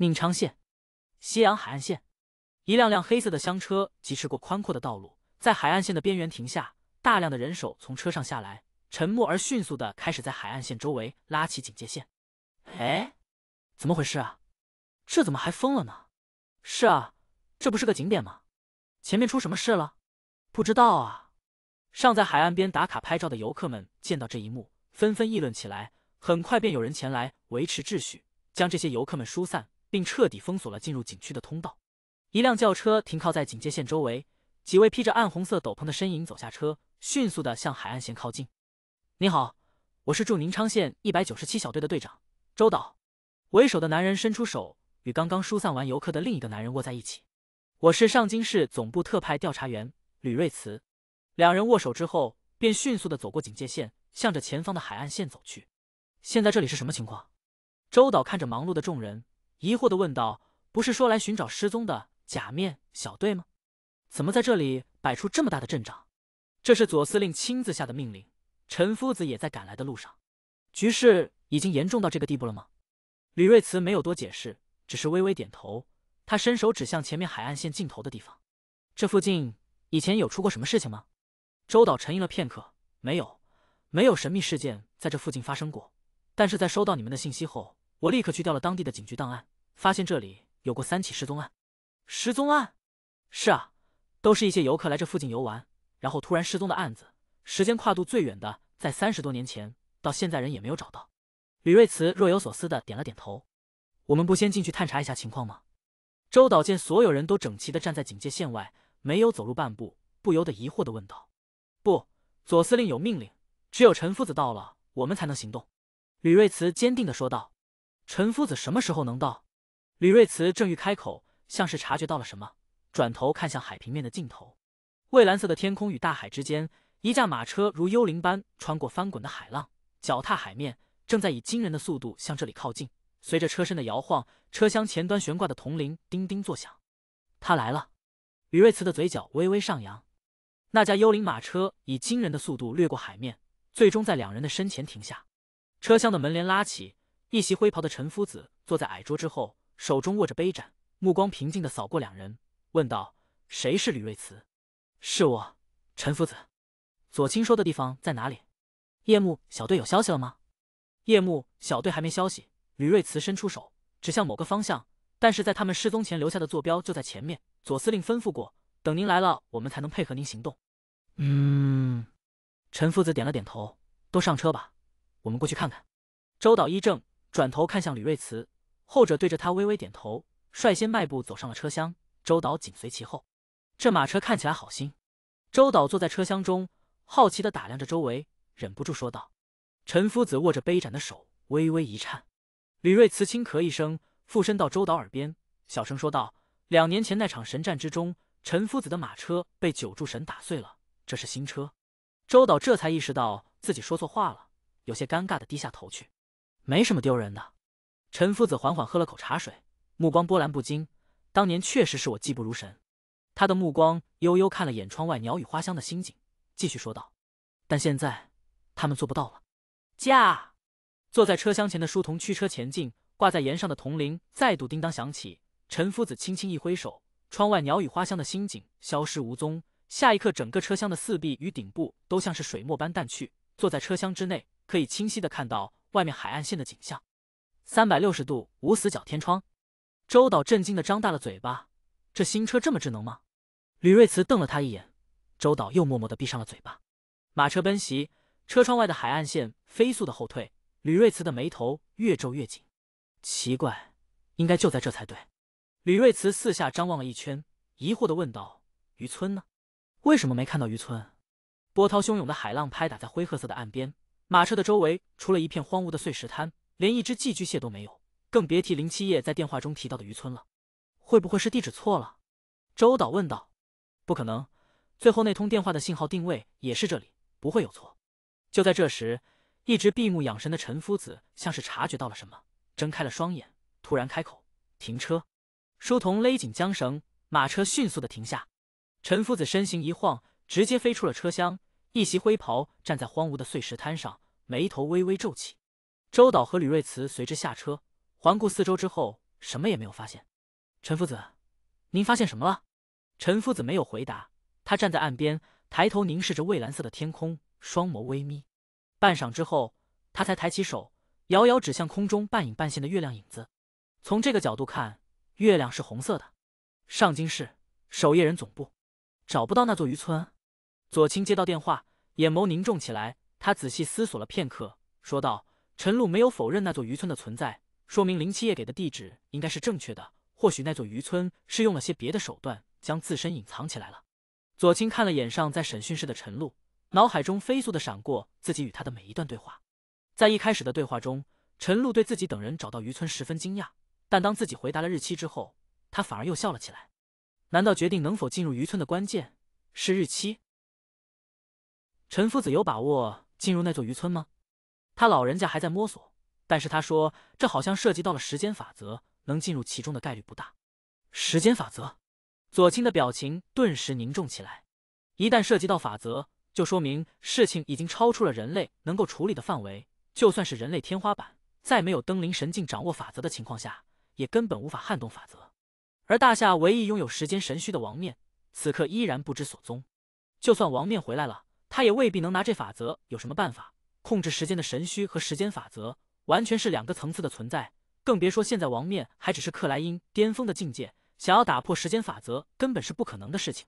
宁昌县，夕阳海岸线，一辆辆黑色的厢车疾驰过宽阔的道路，在海岸线的边缘停下。大量的人手从车上下来，沉默而迅速地开始在海岸线周围拉起警戒线。哎，怎么回事啊？这怎么还封了呢？是啊，这不是个景点吗？前面出什么事了？不知道啊。尚在海岸边打卡拍照的游客们见到这一幕，纷纷议论起来。很快便有人前来维持秩序，将这些游客们疏散。并彻底封锁了进入景区的通道。一辆轿车停靠在警戒线周围，几位披着暗红色斗篷的身影走下车，迅速地向海岸线靠近。你好，我是驻宁昌县一百九十七小队的队长周导。为首的男人伸出手，与刚刚疏散完游客的另一个男人握在一起。我是上京市总部特派调查员吕瑞慈。两人握手之后，便迅速地走过警戒线，向着前方的海岸线走去。现在这里是什么情况？周导看着忙碌的众人。疑惑的问道：“不是说来寻找失踪的假面小队吗？怎么在这里摆出这么大的阵仗？”这是左司令亲自下的命令。陈夫子也在赶来的路上。局势已经严重到这个地步了吗？吕瑞慈没有多解释，只是微微点头。他伸手指向前面海岸线尽头的地方：“这附近以前有出过什么事情吗？”周导沉吟了片刻：“没有，没有神秘事件在这附近发生过。但是在收到你们的信息后。”我立刻去调了当地的警局档案，发现这里有过三起失踪案。失踪案？是啊，都是一些游客来这附近游玩，然后突然失踪的案子。时间跨度最远的在三十多年前，到现在人也没有找到。吕瑞慈若有所思的点了点头。我们不先进去探查一下情况吗？周导见所有人都整齐的站在警戒线外，没有走入半步，不由得疑惑的问道：“不，左司令有命令，只有陈夫子到了，我们才能行动。”吕瑞慈坚定的说道。陈夫子什么时候能到？吕瑞慈正欲开口，像是察觉到了什么，转头看向海平面的尽头。蔚蓝色的天空与大海之间，一架马车如幽灵般穿过翻滚的海浪，脚踏海面，正在以惊人的速度向这里靠近。随着车身的摇晃，车厢前端悬挂的铜铃叮叮作响。他来了。吕瑞慈的嘴角微微上扬。那架幽灵马车以惊人的速度掠过海面，最终在两人的身前停下。车厢的门帘拉起。一袭灰袍的陈夫子坐在矮桌之后，手中握着杯盏，目光平静的扫过两人，问道：“谁是吕瑞慈？”“是我，陈夫子。”“左青说的地方在哪里？”“夜幕小队有消息了吗？”“夜幕小队还没消息。”吕瑞慈伸出手，指向某个方向，“但是在他们失踪前留下的坐标就在前面。”左司令吩咐过，等您来了，我们才能配合您行动。“嗯。”陈夫子点了点头，“都上车吧，我们过去看看。”周岛一正。转头看向吕瑞慈，后者对着他微微点头，率先迈步走上了车厢。周导紧随其后。这马车看起来好新。周导坐在车厢中，好奇的打量着周围，忍不住说道：“陈夫子握着杯盏的手微微一颤。”吕瑞慈轻咳一声，附身到周导耳边，小声说道：“两年前那场神战之中，陈夫子的马车被九柱神打碎了，这是新车。”周导这才意识到自己说错话了，有些尴尬的低下头去。没什么丢人的，陈夫子缓缓喝了口茶水，目光波澜不惊。当年确实是我技不如人。他的目光悠悠看了眼窗外鸟语花香的星景，继续说道：“但现在他们做不到了。”驾！坐在车厢前的书童驱车前进，挂在檐上的铜铃再度叮当响起。陈夫子轻轻一挥手，窗外鸟语花香的星景消失无踪。下一刻，整个车厢的四壁与顶部都像是水墨般淡去。坐在车厢之内，可以清晰的看到。外面海岸线的景象，三百六十度无死角天窗。周导震惊的张大了嘴巴，这新车这么智能吗？吕瑞慈瞪了他一眼，周导又默默的闭上了嘴巴。马车奔袭，车窗外的海岸线飞速的后退，吕瑞慈的眉头越皱越紧。奇怪，应该就在这才对。吕瑞慈四下张望了一圈，疑惑的问道：“渔村呢？为什么没看到渔村？”波涛汹涌的海浪拍打在灰褐色的岸边。马车的周围除了一片荒芜的碎石滩，连一只寄居蟹都没有，更别提林七夜在电话中提到的渔村了。会不会是地址错了？周导问道。不可能，最后那通电话的信号定位也是这里，不会有错。就在这时，一直闭目养神的陈夫子像是察觉到了什么，睁开了双眼，突然开口：“停车！”书童勒紧缰绳，马车迅速的停下。陈夫子身形一晃，直接飞出了车厢。一袭灰袍站在荒芜的碎石滩上，眉头微微皱起。周导和吕瑞慈随之下车，环顾四周之后，什么也没有发现。陈夫子，您发现什么了？陈夫子没有回答，他站在岸边，抬头凝视着蔚蓝色的天空，双眸微眯。半晌之后，他才抬起手，遥遥指向空中半隐半现的月亮影子。从这个角度看，月亮是红色的。上京市守夜人总部找不到那座渔村。左青接到电话，眼眸凝重起来。他仔细思索了片刻，说道：“陈露没有否认那座渔村的存在，说明林七叶给的地址应该是正确的。或许那座渔村是用了些别的手段，将自身隐藏起来了。”左青看了眼上在审讯室的陈露，脑海中飞速的闪过自己与他的每一段对话。在一开始的对话中，陈露对自己等人找到渔村十分惊讶，但当自己回答了日期之后，他反而又笑了起来。难道决定能否进入渔村的关键是日期？陈夫子有把握进入那座渔村吗？他老人家还在摸索，但是他说这好像涉及到了时间法则，能进入其中的概率不大。时间法则，左青的表情顿时凝重起来。一旦涉及到法则，就说明事情已经超出了人类能够处理的范围。就算是人类天花板，在没有登临神境掌握法则的情况下，也根本无法撼动法则。而大夏唯一拥有时间神虚的王面，此刻依然不知所踪。就算王面回来了，他也未必能拿这法则有什么办法控制时间的神虚和时间法则完全是两个层次的存在，更别说现在王面还只是克莱因巅峰的境界，想要打破时间法则根本是不可能的事情。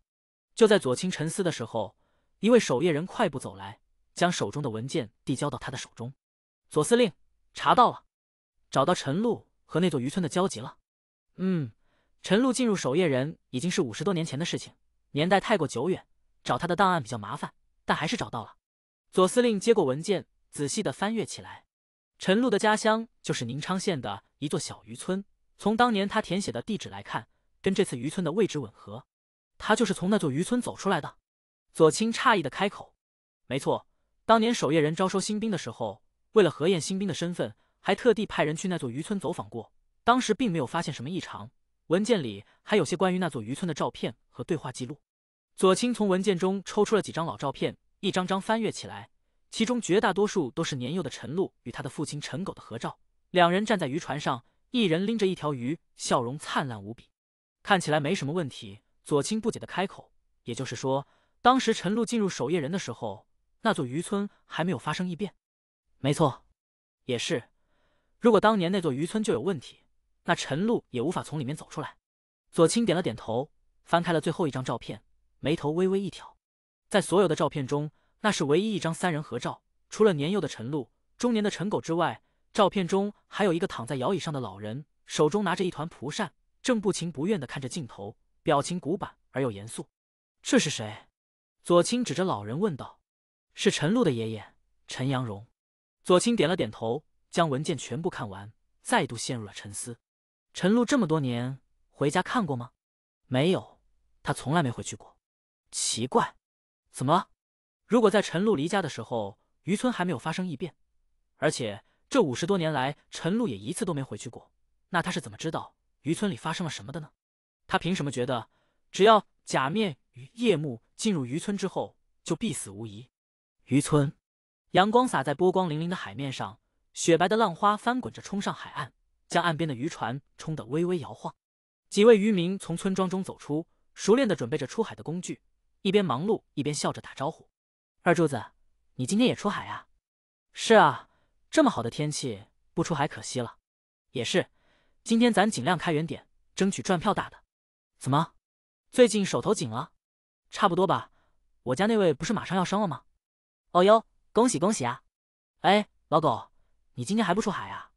就在左倾沉思的时候，一位守夜人快步走来，将手中的文件递交到他的手中。左司令查到了，找到陈露和那座渔村的交集了。嗯，陈露进入守夜人已经是五十多年前的事情，年代太过久远，找他的档案比较麻烦。但还是找到了。左司令接过文件，仔细的翻阅起来。陈露的家乡就是宁昌县的一座小渔村，从当年他填写的地址来看，跟这次渔村的位置吻合。他就是从那座渔村走出来的。左青诧异的开口：“没错，当年守夜人招收新兵的时候，为了核验新兵的身份，还特地派人去那座渔村走访过。当时并没有发现什么异常。文件里还有些关于那座渔村的照片和对话记录。”左青从文件中抽出了几张老照片，一张张翻阅起来。其中绝大多数都是年幼的陈露与他的父亲陈狗的合照。两人站在渔船上，一人拎着一条鱼，笑容灿烂无比，看起来没什么问题。左青不解的开口：“也就是说，当时陈露进入守夜人的时候，那座渔村还没有发生异变？”“没错，也是。如果当年那座渔村就有问题，那陈露也无法从里面走出来。”左青点了点头，翻开了最后一张照片。眉头微微一挑，在所有的照片中，那是唯一一张三人合照。除了年幼的陈露、中年的陈狗之外，照片中还有一个躺在摇椅上的老人，手中拿着一团蒲扇，正不情不愿地看着镜头，表情古板而又严肃。这是谁？左青指着老人问道：“是陈露的爷爷陈阳荣。”左青点了点头，将文件全部看完，再度陷入了沉思。陈露这么多年回家看过吗？没有，他从来没回去过。奇怪，怎么？如果在陈露离家的时候，渔村还没有发生异变，而且这五十多年来陈露也一次都没回去过，那他是怎么知道渔村里发生了什么的呢？他凭什么觉得只要假面与夜幕进入渔村之后就必死无疑？渔村，阳光洒在波光粼粼的海面上，雪白的浪花翻滚着冲上海岸，将岸边的渔船冲得微微摇晃。几位渔民从村庄中走出，熟练地准备着出海的工具。一边忙碌一边笑着打招呼：“二柱子，你今天也出海啊？”“是啊，这么好的天气不出海可惜了。”“也是，今天咱尽量开远点，争取赚票大的。”“怎么？最近手头紧了？”“差不多吧，我家那位不是马上要生了吗？”“哦哟，恭喜恭喜啊！”“哎，老狗，你今天还不出海啊？”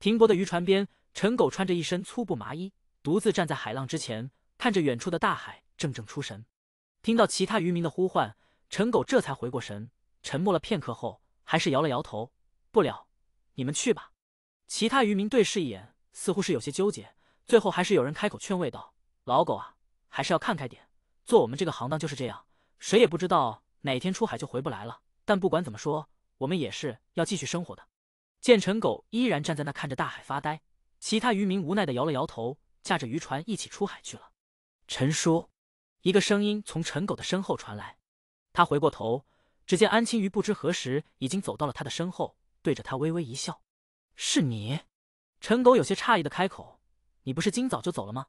停泊的渔船边，陈狗穿着一身粗布麻衣，独自站在海浪之前，看着远处的大海，怔怔出神。听到其他渔民的呼唤，陈狗这才回过神，沉默了片刻后，还是摇了摇头：“不了，你们去吧。”其他渔民对视一眼，似乎是有些纠结，最后还是有人开口劝慰道：“老狗啊，还是要看开点，做我们这个行当就是这样，谁也不知道哪天出海就回不来了。但不管怎么说，我们也是要继续生活的。”见陈狗依然站在那看着大海发呆，其他渔民无奈的摇了摇头，驾着渔船一起出海去了。陈叔。一个声音从陈狗的身后传来，他回过头，只见安青鱼不知何时已经走到了他的身后，对着他微微一笑：“是你。”陈狗有些诧异的开口：“你不是今早就走了吗？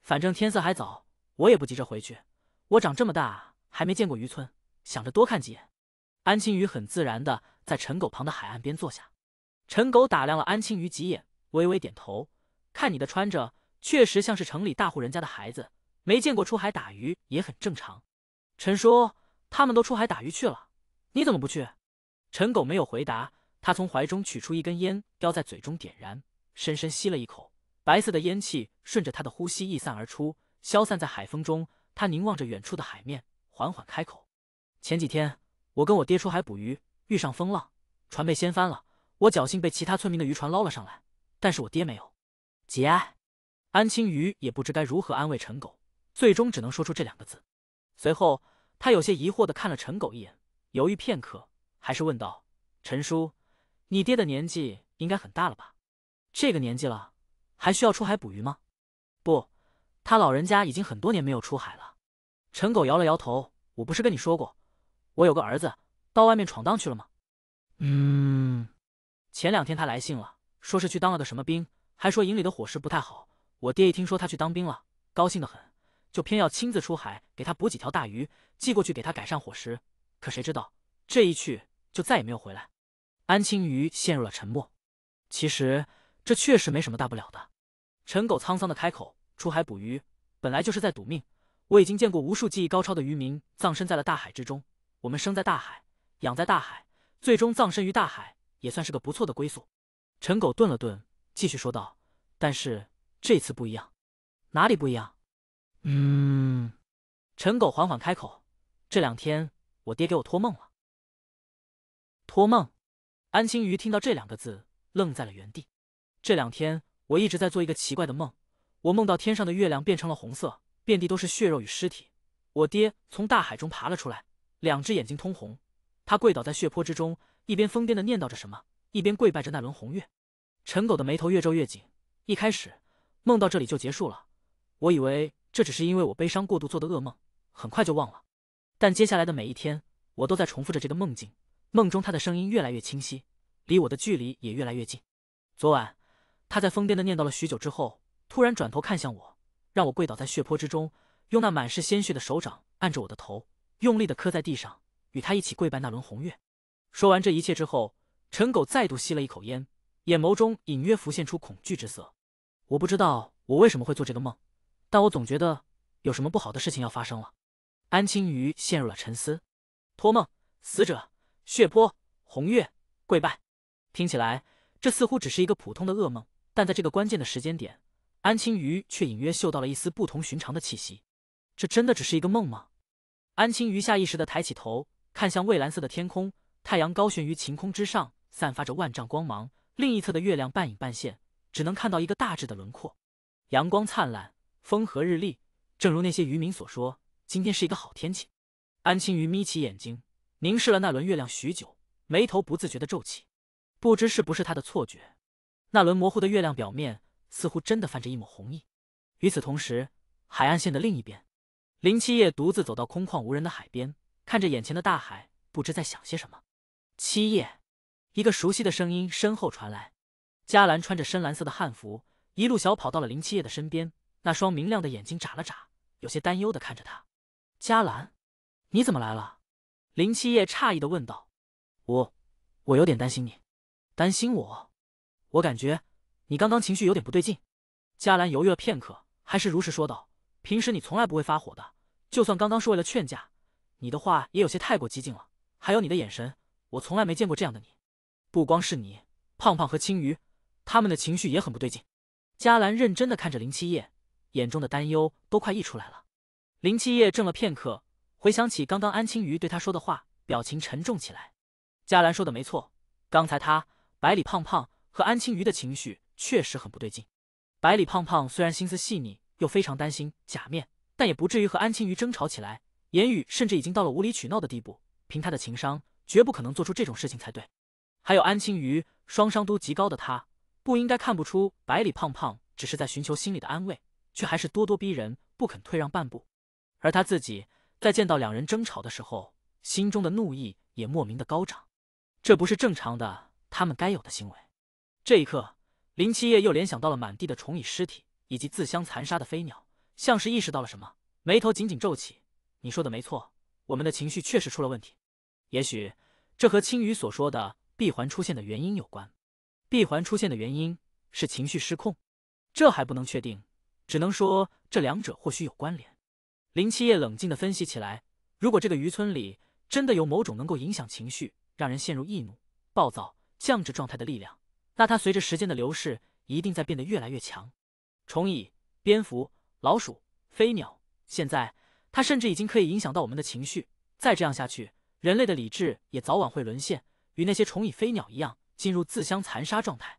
反正天色还早，我也不急着回去。我长这么大还没见过渔村，想着多看几眼。”安青鱼很自然的在陈狗旁的海岸边坐下。陈狗打量了安青鱼几眼，微微点头：“看你的穿着，确实像是城里大户人家的孩子。”没见过出海打鱼也很正常，陈叔他们都出海打鱼去了，你怎么不去？陈狗没有回答，他从怀中取出一根烟叼在嘴中点燃，深深吸了一口，白色的烟气顺着他的呼吸溢散而出，消散在海风中。他凝望着远处的海面，缓缓开口：“前几天我跟我爹出海捕鱼，遇上风浪，船被掀翻了，我侥幸被其他村民的渔船捞了上来，但是我爹没有。”节哀。安青鱼也不知该如何安慰陈狗。最终只能说出这两个字。随后，他有些疑惑的看了陈狗一眼，犹豫片刻，还是问道：“陈叔，你爹的年纪应该很大了吧？这个年纪了，还需要出海捕鱼吗？”“不，他老人家已经很多年没有出海了。”陈狗摇了摇头。“我不是跟你说过，我有个儿子到外面闯荡去了吗？”“嗯，前两天他来信了，说是去当了个什么兵，还说营里的伙食不太好。我爹一听说他去当兵了，高兴的很。”就偏要亲自出海给他捕几条大鱼寄过去给他改善伙食，可谁知道这一去就再也没有回来。安青鱼陷入了沉默。其实这确实没什么大不了的。陈狗沧桑的开口：“出海捕鱼本来就是在赌命，我已经见过无数技艺高超的渔民葬身在了大海之中。我们生在大海，养在大海，最终葬身于大海也算是个不错的归宿。”陈狗顿了顿，继续说道：“但是这次不一样，哪里不一样？”嗯，陈狗缓缓开口：“这两天我爹给我托梦了。”托梦，安青鱼听到这两个字愣在了原地。这两天我一直在做一个奇怪的梦，我梦到天上的月亮变成了红色，遍地都是血肉与尸体。我爹从大海中爬了出来，两只眼睛通红，他跪倒在血泊之中，一边疯癫的念叨着什么，一边跪拜着那轮红月。陈狗的眉头越皱越紧。一开始梦到这里就结束了，我以为。这只是因为我悲伤过度做的噩梦，很快就忘了。但接下来的每一天，我都在重复着这个梦境。梦中，他的声音越来越清晰，离我的距离也越来越近。昨晚，他在疯癫的念叨了许久之后，突然转头看向我，让我跪倒在血泊之中，用那满是鲜血的手掌按着我的头，用力的磕在地上，与他一起跪拜那轮红月。说完这一切之后，陈狗再度吸了一口烟，眼眸中隐约浮现出恐惧之色。我不知道我为什么会做这个梦。但我总觉得有什么不好的事情要发生了。安青鱼陷入了沉思。托梦、死者、血泊、红月、跪拜，听起来这似乎只是一个普通的噩梦。但在这个关键的时间点，安青鱼却隐约嗅到了一丝不同寻常的气息。这真的只是一个梦吗？安青鱼下意识地抬起头，看向蔚蓝色的天空，太阳高悬于晴空之上，散发着万丈光芒。另一侧的月亮半隐半现，只能看到一个大致的轮廓。阳光灿烂。风和日丽，正如那些渔民所说，今天是一个好天气。安青鱼眯起眼睛，凝视了那轮月亮许久，眉头不自觉的皱起。不知是不是他的错觉，那轮模糊的月亮表面似乎真的泛着一抹红意。与此同时，海岸线的另一边，林七夜独自走到空旷无人的海边，看着眼前的大海，不知在想些什么。七夜，一个熟悉的声音身后传来，嘉兰穿着深蓝色的汉服，一路小跑到了林七夜的身边。那双明亮的眼睛眨了眨，有些担忧的看着他。嘉兰，你怎么来了？林七夜诧异的问道。我，我有点担心你。担心我？我感觉你刚刚情绪有点不对劲。嘉兰犹豫了片刻，还是如实说道：“平时你从来不会发火的，就算刚刚是为了劝架，你的话也有些太过激进了。还有你的眼神，我从来没见过这样的你。不光是你，胖胖和青鱼，他们的情绪也很不对劲。”嘉兰认真的看着林七夜。眼中的担忧都快溢出来了。林七夜怔了片刻，回想起刚刚安青鱼对他说的话，表情沉重起来。嘉兰说的没错，刚才他、百里胖胖和安青鱼的情绪确实很不对劲。百里胖胖虽然心思细腻，又非常担心假面，但也不至于和安青鱼争吵起来，言语甚至已经到了无理取闹的地步。凭他的情商，绝不可能做出这种事情才对。还有安青鱼，双商都极高的他，不应该看不出百里胖胖只是在寻求心理的安慰。却还是咄咄逼人，不肯退让半步。而他自己在见到两人争吵的时候，心中的怒意也莫名的高涨。这不是正常的，他们该有的行为。这一刻，林七夜又联想到了满地的虫蚁尸体以及自相残杀的飞鸟，像是意识到了什么，眉头紧紧皱起。你说的没错，我们的情绪确实出了问题。也许这和青鱼所说的闭环出现的原因有关。闭环出现的原因是情绪失控，这还不能确定。只能说这两者或许有关联。林七夜冷静地分析起来：如果这个渔村里真的有某种能够影响情绪、让人陷入易怒、暴躁、降智状态的力量，那它随着时间的流逝，一定在变得越来越强。虫蚁、蝙蝠、老鼠、飞鸟，现在它甚至已经可以影响到我们的情绪。再这样下去，人类的理智也早晚会沦陷，与那些虫蚁、飞鸟一样，进入自相残杀状态。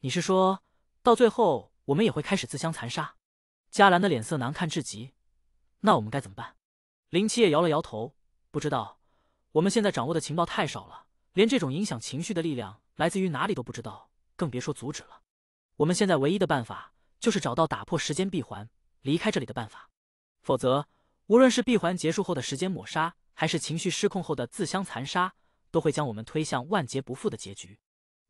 你是说到最后，我们也会开始自相残杀？嘉兰的脸色难看至极，那我们该怎么办？林七夜摇了摇头，不知道。我们现在掌握的情报太少了，连这种影响情绪的力量来自于哪里都不知道，更别说阻止了。我们现在唯一的办法就是找到打破时间闭环、离开这里的办法，否则，无论是闭环结束后的时间抹杀，还是情绪失控后的自相残杀，都会将我们推向万劫不复的结局。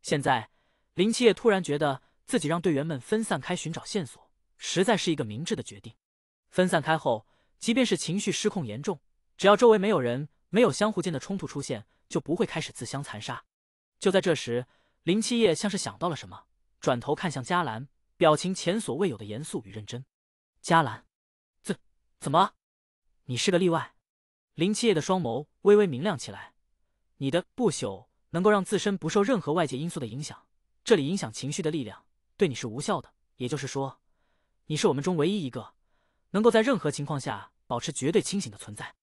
现在，林七夜突然觉得自己让队员们分散开寻找线索。实在是一个明智的决定。分散开后，即便是情绪失控严重，只要周围没有人，没有相互间的冲突出现，就不会开始自相残杀。就在这时，林七夜像是想到了什么，转头看向嘉兰，表情前所未有的严肃与认真。嘉兰，怎怎么？你是个例外。林七夜的双眸微微明亮起来。你的不朽能够让自身不受任何外界因素的影响，这里影响情绪的力量对你是无效的。也就是说。你是我们中唯一一个，能够在任何情况下保持绝对清醒的存在。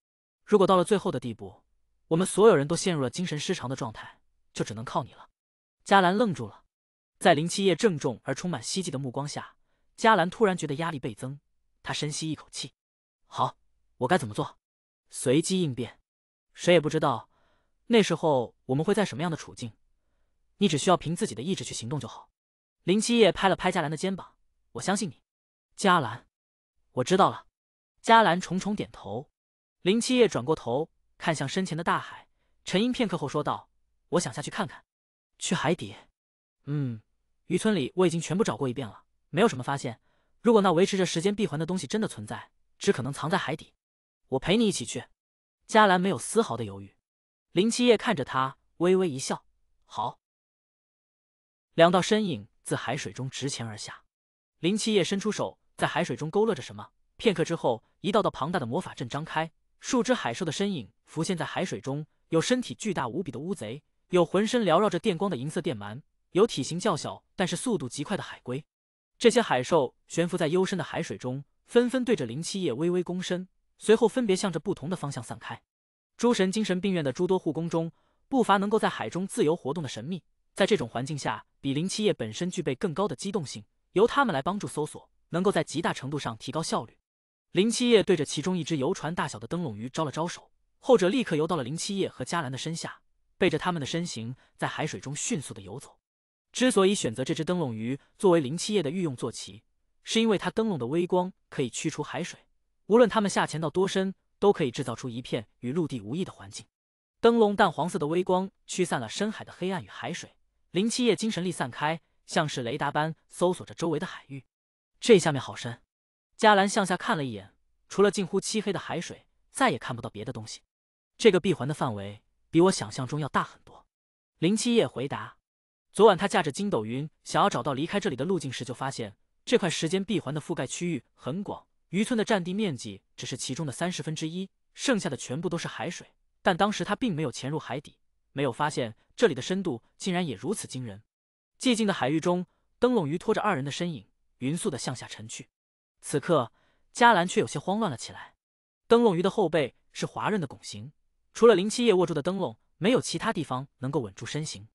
如果到了最后的地步，我们所有人都陷入了精神失常的状态，就只能靠你了。嘉兰愣住了，在林七叶郑重而充满希冀的目光下，嘉兰突然觉得压力倍增。她深吸一口气，好，我该怎么做？随机应变。谁也不知道那时候我们会在什么样的处境，你只需要凭自己的意志去行动就好。林七叶拍了拍嘉兰的肩膀，我相信你。嘉兰，我知道了。嘉兰重重点头。林七夜转过头，看向身前的大海，沉吟片刻后说道：“我想下去看看，去海底。嗯，渔村里我已经全部找过一遍了，没有什么发现。如果那维持着时间闭环的东西真的存在，只可能藏在海底。我陪你一起去。”嘉兰没有丝毫的犹豫。林七夜看着他，微微一笑：“好。”两道身影自海水中直潜而下。林七夜伸出手。在海水中勾勒着什么？片刻之后，一道道庞大的魔法阵张开，数只海兽的身影浮现在海水中。有身体巨大无比的乌贼，有浑身缭绕着电光的银色电鳗，有体型较小但是速度极快的海龟。这些海兽悬浮在幽深的海水中，纷纷对着林七夜微微躬身，随后分别向着不同的方向散开。诸神精神病院的诸多护工中，不乏能够在海中自由活动的神秘，在这种环境下，比林七夜本身具备更高的机动性，由他们来帮助搜索。能够在极大程度上提高效率。林七夜对着其中一只游船大小的灯笼鱼招了招手，后者立刻游到了林七夜和嘉兰的身下，背着他们的身形在海水中迅速的游走。之所以选择这只灯笼鱼作为林七夜的御用坐骑，是因为它灯笼的微光可以驱除海水，无论他们下潜到多深，都可以制造出一片与陆地无异的环境。灯笼淡黄色的微光驱散了深海的黑暗与海水，林七夜精神力散开，像是雷达般搜索着周围的海域。这下面好深！嘉兰向下看了一眼，除了近乎漆黑的海水，再也看不到别的东西。这个闭环的范围比我想象中要大很多。林七夜回答：“昨晚他驾着筋斗云，想要找到离开这里的路径时，就发现这块时间闭环的覆盖区域很广，渔村的占地面积只是其中的三十分之一，剩下的全部都是海水。但当时他并没有潜入海底，没有发现这里的深度竟然也如此惊人。寂静的海域中，灯笼鱼拖着二人的身影。”匀速的向下沉去，此刻嘉兰却有些慌乱了起来。灯笼鱼的后背是滑润的拱形，除了林七叶握住的灯笼，没有其他地方能够稳住身形。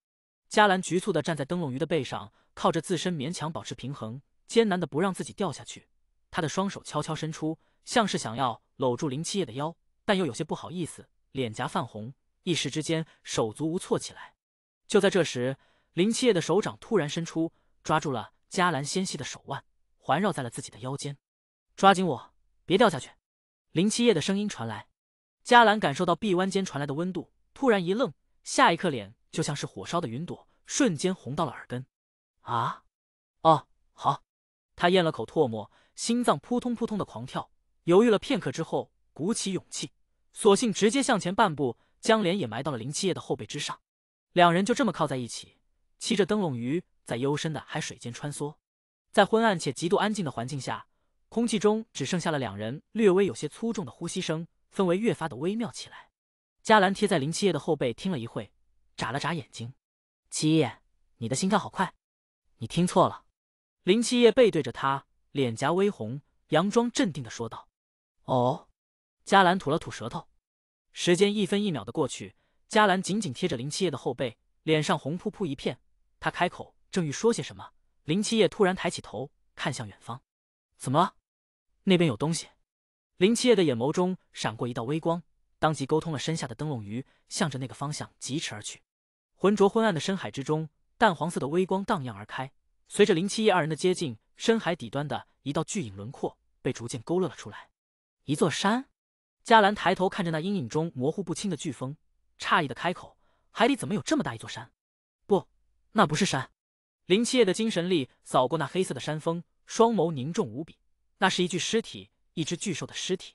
嘉兰局促的站在灯笼鱼的背上，靠着自身勉强保持平衡，艰难的不让自己掉下去。他的双手悄悄伸出，像是想要搂住林七叶的腰，但又有些不好意思，脸颊泛红，一时之间手足无措起来。就在这时，林七叶的手掌突然伸出，抓住了。嘉兰纤细的手腕环绕在了自己的腰间，抓紧我，别掉下去。林七夜的声音传来，嘉兰感受到臂弯间传来的温度，突然一愣，下一刻脸就像是火烧的云朵，瞬间红到了耳根。啊！哦，好。他咽了口唾沫，心脏扑通扑通的狂跳，犹豫了片刻之后，鼓起勇气，索性直接向前半步，将脸也埋到了林七夜的后背之上。两人就这么靠在一起，骑着灯笼鱼。在幽深的海水间穿梭，在昏暗且极度安静的环境下，空气中只剩下了两人略微有些粗重的呼吸声，氛围越发的微妙起来。嘉兰贴在林七叶的后背听了一会，眨了眨眼睛：“七叶，你的心跳好快。”“你听错了。”林七叶背对着他，脸颊微红，佯装镇定的说道：“哦。”嘉兰吐了吐舌头。时间一分一秒的过去，嘉兰紧紧贴着林七叶的后背，脸上红扑扑一片。他开口。正欲说些什么，林七夜突然抬起头，看向远方。怎么了？那边有东西。林七夜的眼眸中闪过一道微光，当即沟通了身下的灯笼鱼，向着那个方向疾驰而去。浑浊昏暗的深海之中，淡黄色的微光荡漾而开。随着林七夜二人的接近，深海底端的一道巨影轮廓被逐渐勾勒了出来。一座山？迦兰抬头看着那阴影中模糊不清的巨峰，诧异的开口：“海里怎么有这么大一座山？不，那不是山。”林七夜的精神力扫过那黑色的山峰，双眸凝重无比。那是一具尸体，一只巨兽的尸体。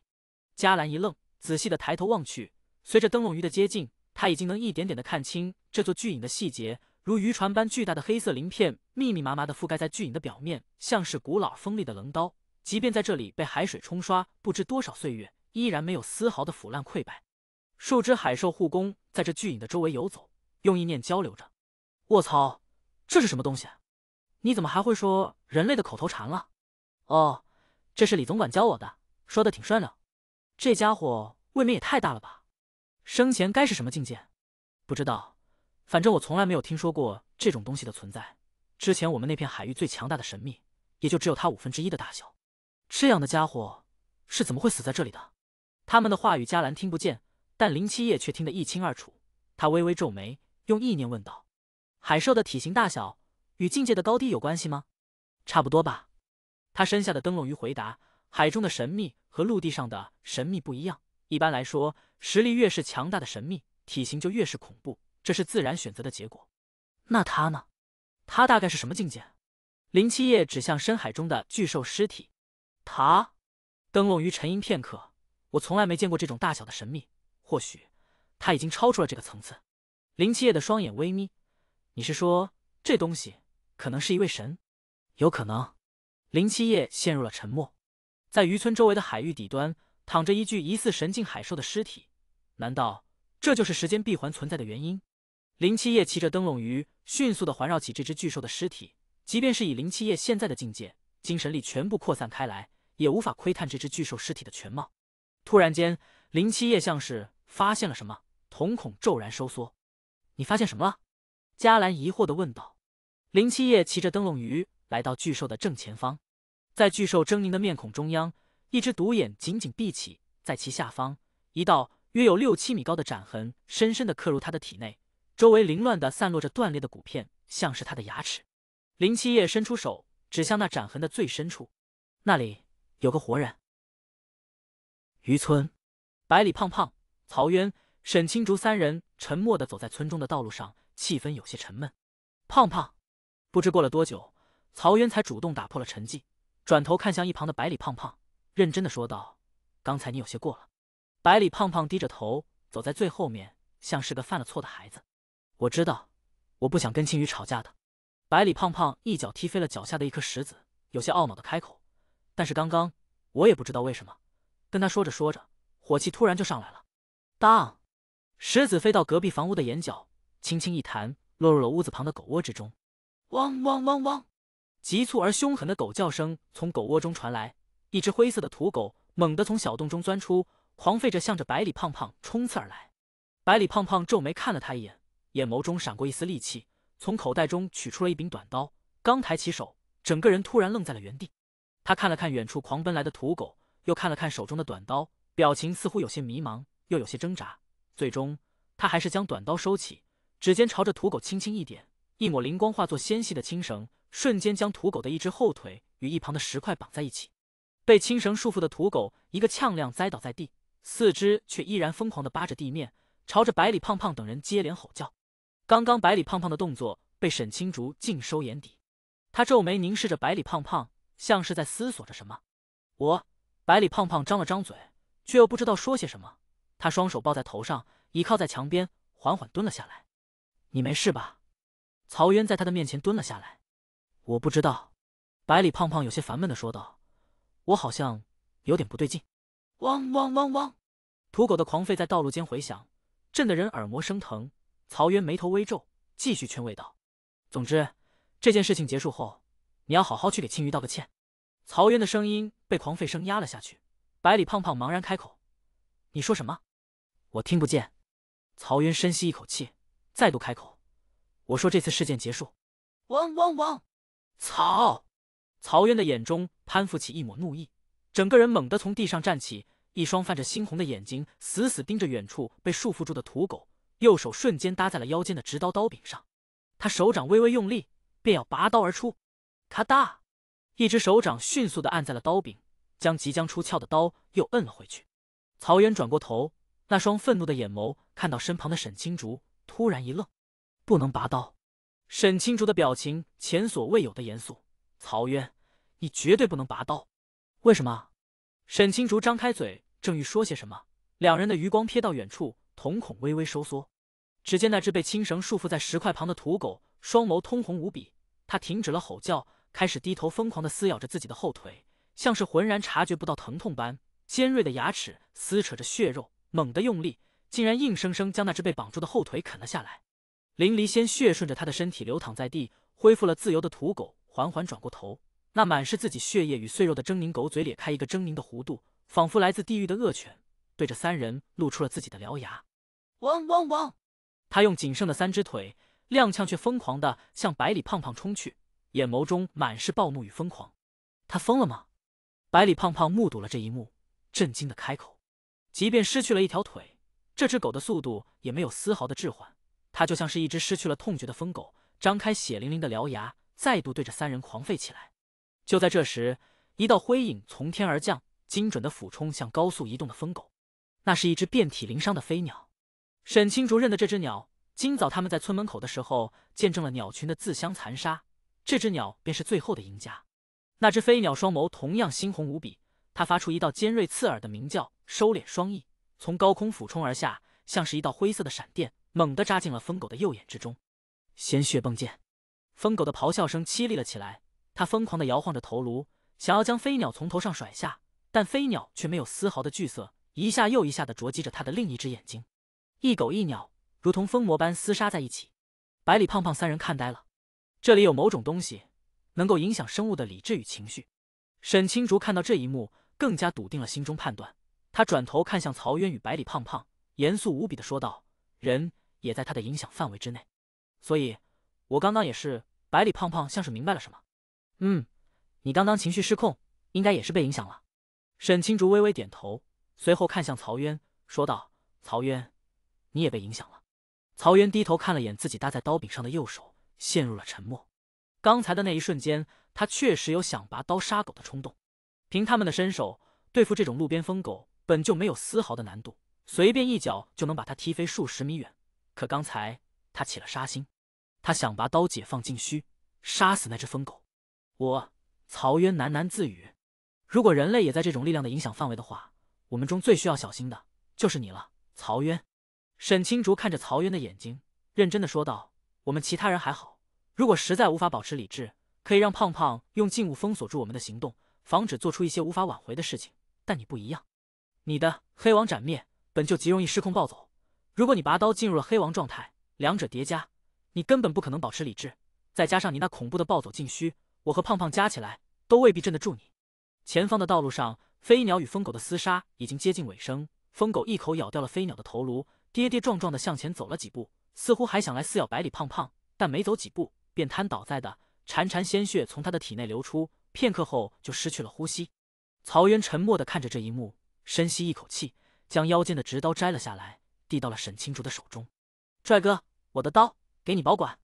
嘉兰一愣，仔细的抬头望去。随着灯笼鱼的接近，他已经能一点点的看清这座巨影的细节。如渔船般巨大的黑色鳞片，密密麻麻的覆盖在巨影的表面，像是古老锋利的棱刀。即便在这里被海水冲刷不知多少岁月，依然没有丝毫的腐烂溃败。数只海兽护工在这巨影的周围游走，用意念交流着。卧槽！这是什么东西？你怎么还会说人类的口头禅了？哦，这是李总管教我的，说的挺顺溜。这家伙未免也太大了吧？生前该是什么境界？不知道，反正我从来没有听说过这种东西的存在。之前我们那片海域最强大的神秘，也就只有它五分之一的大小。这样的家伙是怎么会死在这里的？他们的话语嘉兰听不见，但林七夜却听得一清二楚。他微微皱眉，用意念问道。海兽的体型大小与境界的高低有关系吗？差不多吧。他身下的灯笼鱼回答：“海中的神秘和陆地上的神秘不一样。一般来说，实力越是强大的神秘，体型就越是恐怖，这是自然选择的结果。”那他呢？他大概是什么境界？林七夜指向深海中的巨兽尸体。他，灯笼鱼沉吟片刻：“我从来没见过这种大小的神秘，或许他已经超出了这个层次。”林七夜的双眼微眯。你是说这东西可能是一位神？有可能。林七夜陷入了沉默。在渔村周围的海域底端，躺着一具疑似神境海兽的尸体。难道这就是时间闭环存在的原因？林七夜骑着灯笼鱼，迅速的环绕起这只巨兽的尸体。即便是以林七夜现在的境界，精神力全部扩散开来，也无法窥探这只巨兽尸体的全貌。突然间，林七夜像是发现了什么，瞳孔骤然收缩。你发现什么了？迦兰疑惑的问道：“林七夜骑着灯笼鱼来到巨兽的正前方，在巨兽狰狞的面孔中央，一只独眼紧紧闭起，在其下方，一道约有六七米高的斩痕深深的刻入他的体内，周围凌乱的散落着断裂的骨片，像是他的牙齿。”林七夜伸出手指向那斩痕的最深处，那里有个活人。渔村，百里胖胖、曹渊、沈青竹三人沉默的走在村中的道路上。气氛有些沉闷。胖胖，不知过了多久，曹渊才主动打破了沉寂，转头看向一旁的百里胖胖，认真的说道：“刚才你有些过了。”百里胖胖低着头，走在最后面，像是个犯了错的孩子。我知道，我不想跟青鱼吵架的。百里胖胖一脚踢飞了脚下的一颗石子，有些懊恼的开口：“但是刚刚我也不知道为什么，跟他说着说着，火气突然就上来了。”当，石子飞到隔壁房屋的眼角。轻轻一弹，落入了屋子旁的狗窝之中。汪汪汪汪！急促而凶狠的狗叫声从狗窝中传来。一只灰色的土狗猛地从小洞中钻出，狂吠着向着百里胖胖冲刺而来。百里胖胖皱眉看了他一眼，眼眸中闪过一丝戾气，从口袋中取出了一柄短刀。刚抬起手，整个人突然愣在了原地。他看了看远处狂奔来的土狗，又看了看手中的短刀，表情似乎有些迷茫，又有些挣扎。最终，他还是将短刀收起。指尖朝着土狗轻轻一点，一抹灵光化作纤细的青绳，瞬间将土狗的一只后腿与一旁的石块绑在一起。被青绳束缚的土狗一个踉跄栽倒在地，四肢却依然疯狂地扒着地面，朝着百里胖胖等人接连吼叫。刚刚百里胖胖的动作被沈青竹尽收眼底，他皱眉凝视着百里胖胖，像是在思索着什么。我，百里胖胖张了张嘴，却又不知道说些什么。他双手抱在头上，倚靠在墙边，缓缓蹲了下来。你没事吧？曹渊在他的面前蹲了下来。我不知道，百里胖胖有些烦闷的说道：“我好像有点不对劲。”汪汪汪汪！土狗的狂吠在道路间回响，震得人耳膜生疼。曹渊眉头微皱，继续劝慰道：“总之，这件事情结束后，你要好好去给青鱼道个歉。”曹渊的声音被狂吠声压了下去。百里胖胖茫然开口：“你说什么？我听不见。”曹渊深吸一口气。再度开口，我说：“这次事件结束。”汪汪汪！草！曹渊的眼中攀附起一抹怒意，整个人猛地从地上站起，一双泛着猩红的眼睛死死盯着远处被束缚住的土狗，右手瞬间搭在了腰间的直刀刀柄上。他手掌微微用力，便要拔刀而出。咔哒！一只手掌迅速的按在了刀柄，将即将出鞘的刀又摁了回去。曹渊转过头，那双愤怒的眼眸看到身旁的沈青竹。突然一愣，不能拔刀。沈青竹的表情前所未有的严肃。曹渊，你绝对不能拔刀。为什么？沈青竹张开嘴，正欲说些什么，两人的余光瞥到远处，瞳孔微微收缩。只见那只被青绳束缚在石块旁的土狗，双眸通红无比。它停止了吼叫，开始低头疯狂地撕咬着自己的后腿，像是浑然察觉不到疼痛般，尖锐的牙齿撕扯着血肉，猛地用力。竟然硬生生将那只被绑住的后腿啃了下来，淋漓鲜血顺着他的身体流淌在地。恢复了自由的土狗缓缓转过头，那满是自己血液与碎肉的狰狞狗嘴咧开一个狰狞的弧度，仿佛来自地狱的恶犬，对着三人露出了自己的獠牙。汪汪汪！他用仅剩的三只腿踉跄却疯狂的向百里胖胖冲去，眼眸中满是暴怒与疯狂。他疯了吗？百里胖胖目睹了这一幕，震惊的开口：“即便失去了一条腿。”这只狗的速度也没有丝毫的滞缓，它就像是一只失去了痛觉的疯狗，张开血淋淋的獠牙，再度对着三人狂吠起来。就在这时，一道灰影从天而降，精准的俯冲向高速移动的疯狗。那是一只遍体鳞伤的飞鸟。沈清竹认得这只鸟，今早他们在村门口的时候，见证了鸟群的自相残杀，这只鸟便是最后的赢家。那只飞鸟双眸同样猩红无比，它发出一道尖锐刺耳的鸣叫，收敛双翼。从高空俯冲而下，像是一道灰色的闪电，猛地扎进了疯狗的右眼之中，鲜血迸溅。疯狗的咆哮声凄厉了起来，它疯狂的摇晃着头颅，想要将飞鸟从头上甩下，但飞鸟却没有丝毫的惧色，一下又一下的啄击着他的另一只眼睛。一狗一鸟，如同疯魔般厮杀在一起。百里胖胖三人看呆了，这里有某种东西，能够影响生物的理智与情绪。沈青竹看到这一幕，更加笃定了心中判断。他转头看向曹渊与百里胖胖，严肃无比的说道：“人也在他的影响范围之内，所以我刚刚也是。”百里胖胖像是明白了什么，嗯，你刚刚情绪失控，应该也是被影响了。沈青竹微微点头，随后看向曹渊，说道：“曹渊，你也被影响了。”曹渊低头看了眼自己搭在刀柄上的右手，陷入了沉默。刚才的那一瞬间，他确实有想拔刀杀狗的冲动。凭他们的身手，对付这种路边疯狗。本就没有丝毫的难度，随便一脚就能把他踢飞数十米远。可刚才他起了杀心，他想拔刀解放禁墟，杀死那只疯狗。我，曹渊喃喃自语：“如果人类也在这种力量的影响范围的话，我们中最需要小心的就是你了。”曹渊，沈青竹看着曹渊的眼睛，认真的说道：“我们其他人还好，如果实在无法保持理智，可以让胖胖用禁物封锁住我们的行动，防止做出一些无法挽回的事情。但你不一样。”你的黑王斩灭本就极容易失控暴走，如果你拔刀进入了黑王状态，两者叠加，你根本不可能保持理智。再加上你那恐怖的暴走禁虚，我和胖胖加起来都未必镇得住你。前方的道路上，飞鸟与疯狗的厮杀已经接近尾声。疯狗一口咬掉了飞鸟的头颅，跌跌撞撞地向前走了几步，似乎还想来撕咬百里胖胖，但没走几步便瘫倒在的，潺潺鲜血从他的体内流出，片刻后就失去了呼吸。曹渊沉默地看着这一幕。深吸一口气，将腰间的直刀摘了下来，递到了沈清竹的手中。“帅哥，我的刀给你保管。”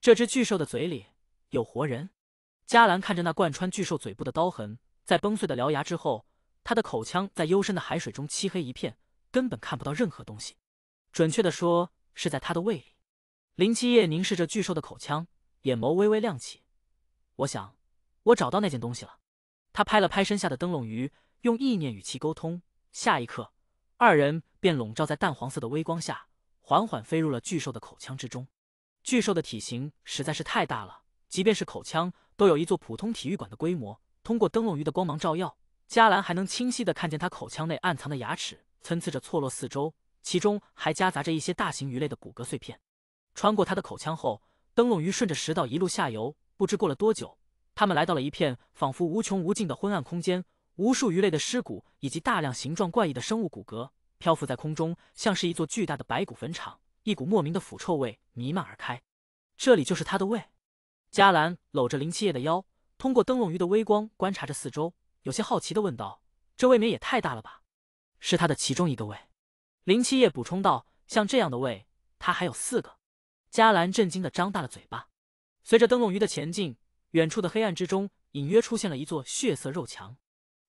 这只巨兽的嘴里有活人。嘉兰看着那贯穿巨兽嘴部的刀痕，在崩碎的獠牙之后，她的口腔在幽深的海水中漆黑一片，根本看不到任何东西。准确的说，是在她的胃里。林七夜凝视着巨兽的口腔，眼眸微微亮起。我想，我找到那件东西了。他拍了拍身下的灯笼鱼。用意念与其沟通，下一刻，二人便笼罩在淡黄色的微光下，缓缓飞入了巨兽的口腔之中。巨兽的体型实在是太大了，即便是口腔，都有一座普通体育馆的规模。通过灯笼鱼的光芒照耀，加兰还能清晰的看见它口腔内暗藏的牙齿参差着错落四周，其中还夹杂着一些大型鱼类的骨骼碎片。穿过它的口腔后，灯笼鱼顺着食道一路下游，不知过了多久，他们来到了一片仿佛无穷无尽的昏暗空间。无数鱼类的尸骨以及大量形状怪异的生物骨骼漂浮在空中，像是一座巨大的白骨坟场。一股莫名的腐臭味弥漫而开。这里就是他的胃。嘉兰搂着林七夜的腰，通过灯笼鱼的微光观察着四周，有些好奇的问道：“这未免也太大了吧？”是他的其中一个胃。林七夜补充道：“像这样的胃，他还有四个。”嘉兰震惊的张大了嘴巴。随着灯笼鱼的前进，远处的黑暗之中隐约出现了一座血色肉墙。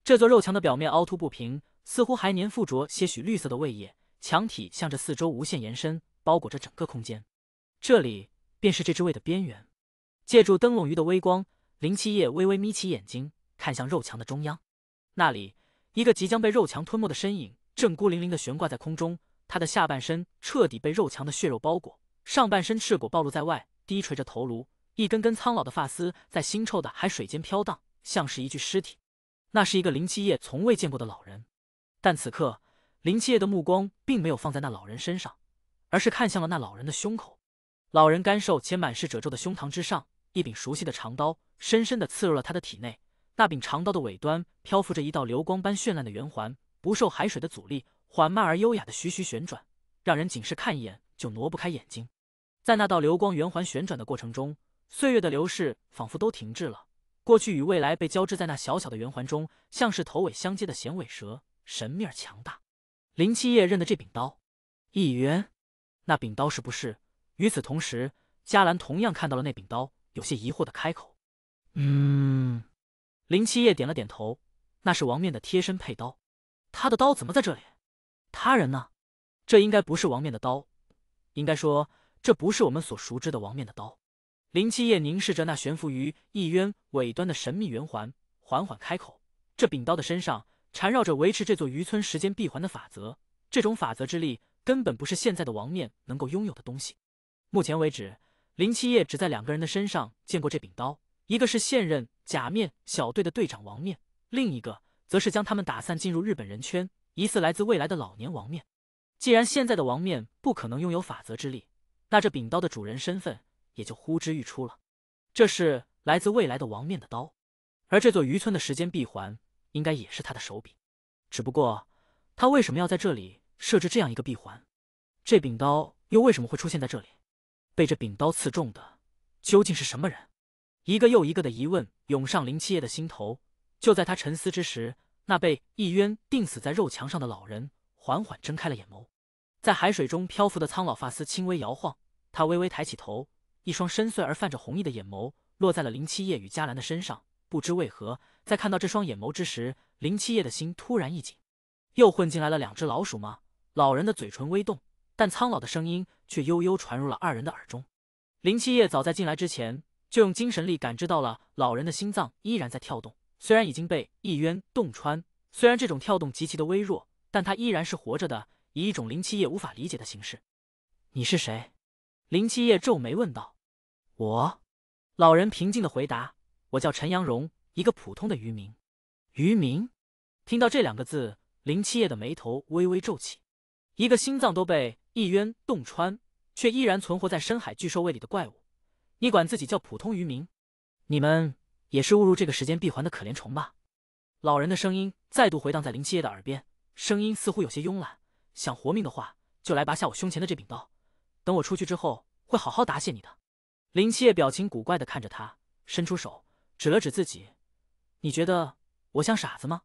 这座肉墙的表面凹凸不平，似乎还粘附着些许绿色的胃液。墙体向着四周无限延伸，包裹着整个空间。这里便是这只胃的边缘。借助灯笼鱼的微光，林七夜微微眯起眼睛，看向肉墙的中央。那里，一个即将被肉墙吞没的身影，正孤零零地悬挂在空中。他的下半身彻底被肉墙的血肉包裹，上半身赤裸暴露在外，低垂着头颅，一根根苍老的发丝在腥臭的海水间飘荡，像是一具尸体。那是一个林七夜从未见过的老人，但此刻林七夜的目光并没有放在那老人身上，而是看向了那老人的胸口。老人干瘦且满是褶皱的胸膛之上，一柄熟悉的长刀深深地刺入了他的体内。那柄长刀的尾端漂浮着一道流光般绚烂的圆环，不受海水的阻力，缓慢而优雅的徐徐旋转，让人仅是看一眼就挪不开眼睛。在那道流光圆环旋转的过程中，岁月的流逝仿佛都停滞了。过去与未来被交织在那小小的圆环中，像是头尾相接的衔尾蛇，神秘而强大。林七夜认得这柄刀，一元，那柄刀是不是？与此同时，嘉兰同样看到了那柄刀，有些疑惑的开口：“嗯。”林七夜点了点头：“那是王面的贴身佩刀。他的刀怎么在这里？他人呢？这应该不是王面的刀，应该说，这不是我们所熟知的王面的刀。”林七夜凝视着那悬浮于一渊尾端的神秘圆环，缓缓开口：“这柄刀的身上缠绕着维持这座渔村时间闭环的法则，这种法则之力根本不是现在的王面能够拥有的东西。目前为止，林七夜只在两个人的身上见过这柄刀，一个是现任假面小队的队长王面，另一个则是将他们打散进入日本人圈，疑似来自未来的老年王面。既然现在的王面不可能拥有法则之力，那这柄刀的主人身份……”也就呼之欲出了，这是来自未来的王面的刀，而这座渔村的时间闭环应该也是他的手笔，只不过他为什么要在这里设置这样一个闭环？这柄刀又为什么会出现在这里？被这柄刀刺中的究竟是什么人？一个又一个的疑问涌上林七夜的心头。就在他沉思之时，那被一渊钉死在肉墙上的老人缓缓睁开了眼眸，在海水中漂浮的苍老发丝轻微摇晃，他微微抬起头。一双深邃而泛着红意的眼眸落在了林七夜与嘉兰的身上。不知为何，在看到这双眼眸之时，林七夜的心突然一紧。又混进来了两只老鼠吗？老人的嘴唇微动，但苍老的声音却悠悠传入了二人的耳中。林七夜早在进来之前，就用精神力感知到了老人的心脏依然在跳动，虽然已经被一渊洞穿，虽然这种跳动极其的微弱，但他依然是活着的，以一种林七夜无法理解的形式。你是谁？林七夜皱眉问道。我，老人平静的回答：“我叫陈阳荣，一个普通的渔民。”渔民，听到这两个字，林七夜的眉头微微皱起。一个心脏都被一渊洞穿，却依然存活在深海巨兽胃里的怪物，你管自己叫普通渔民？你们也是误入这个时间闭环的可怜虫吧？老人的声音再度回荡在林七夜的耳边，声音似乎有些慵懒：“想活命的话，就来拔下我胸前的这柄刀。等我出去之后，会好好答谢你的。”林七夜表情古怪的看着他，伸出手，指了指自己：“你觉得我像傻子吗？”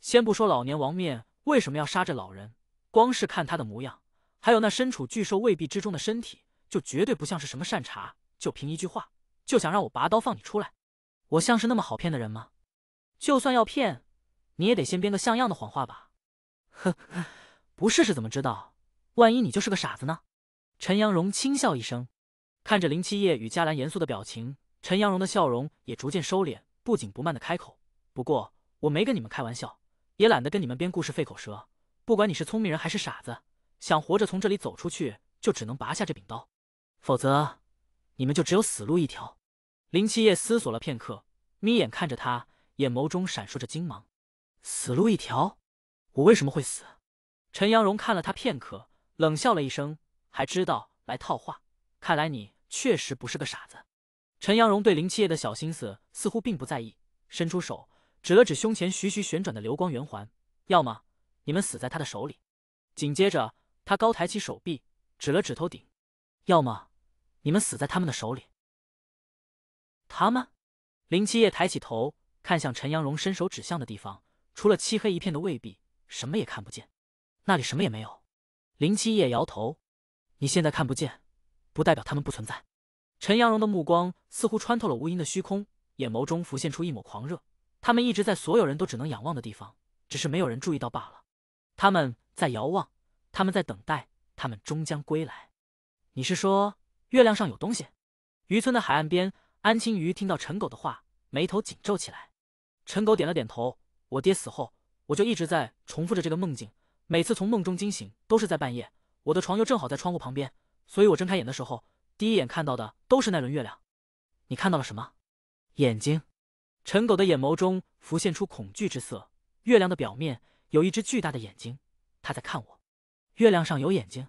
先不说老年王面为什么要杀这老人，光是看他的模样，还有那身处巨兽胃壁之中的身体，就绝对不像是什么善茬。就凭一句话就想让我拔刀放你出来，我像是那么好骗的人吗？就算要骗，你也得先编个像样的谎话吧。呵呵，不试试怎么知道？万一你就是个傻子呢？陈阳荣轻笑一声。看着林七夜与嘉兰严肃的表情，陈阳荣的笑容也逐渐收敛，不紧不慢的开口：“不过我没跟你们开玩笑，也懒得跟你们编故事费口舌。不管你是聪明人还是傻子，想活着从这里走出去，就只能拔下这柄刀，否则你们就只有死路一条。”林七夜思索了片刻，眯眼看着他，眼眸中闪烁着精芒：“死路一条？我为什么会死？”陈阳荣看了他片刻，冷笑了一声：“还知道来套话，看来你。”确实不是个傻子，陈阳荣对林七夜的小心思似乎并不在意，伸出手指了指胸前徐徐旋转的流光圆环。要么你们死在他的手里，紧接着他高抬起手臂，指了指头顶。要么你们死在他们的手里。他们？林七夜抬起头看向陈阳荣伸手指向的地方，除了漆黑一片的胃壁，什么也看不见。那里什么也没有。林七夜摇头，你现在看不见。不代表他们不存在。陈阳荣的目光似乎穿透了无垠的虚空，眼眸中浮现出一抹狂热。他们一直在所有人都只能仰望的地方，只是没有人注意到罢了。他们在遥望，他们在等待，他们终将归来。你是说月亮上有东西？渔村的海岸边，安青鱼听到陈狗的话，眉头紧皱起来。陈狗点了点头。我爹死后，我就一直在重复着这个梦境，每次从梦中惊醒都是在半夜，我的床又正好在窗户旁边。所以我睁开眼的时候，第一眼看到的都是那轮月亮。你看到了什么？眼睛。陈狗的眼眸中浮现出恐惧之色。月亮的表面有一只巨大的眼睛，它在看我。月亮上有眼睛？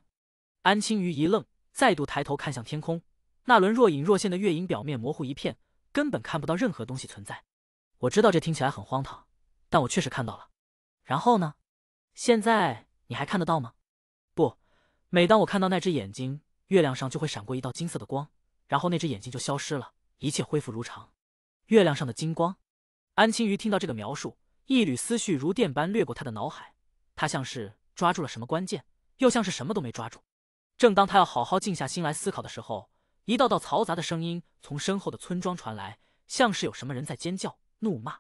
安青鱼一愣，再度抬头看向天空。那轮若隐若现的月影表面模糊一片，根本看不到任何东西存在。我知道这听起来很荒唐，但我确实看到了。然后呢？现在你还看得到吗？不。每当我看到那只眼睛。月亮上就会闪过一道金色的光，然后那只眼睛就消失了，一切恢复如常。月亮上的金光，安青鱼听到这个描述，一缕思绪如电般掠过他的脑海，他像是抓住了什么关键，又像是什么都没抓住。正当他要好好静下心来思考的时候，一道道嘈杂的声音从身后的村庄传来，像是有什么人在尖叫、怒骂。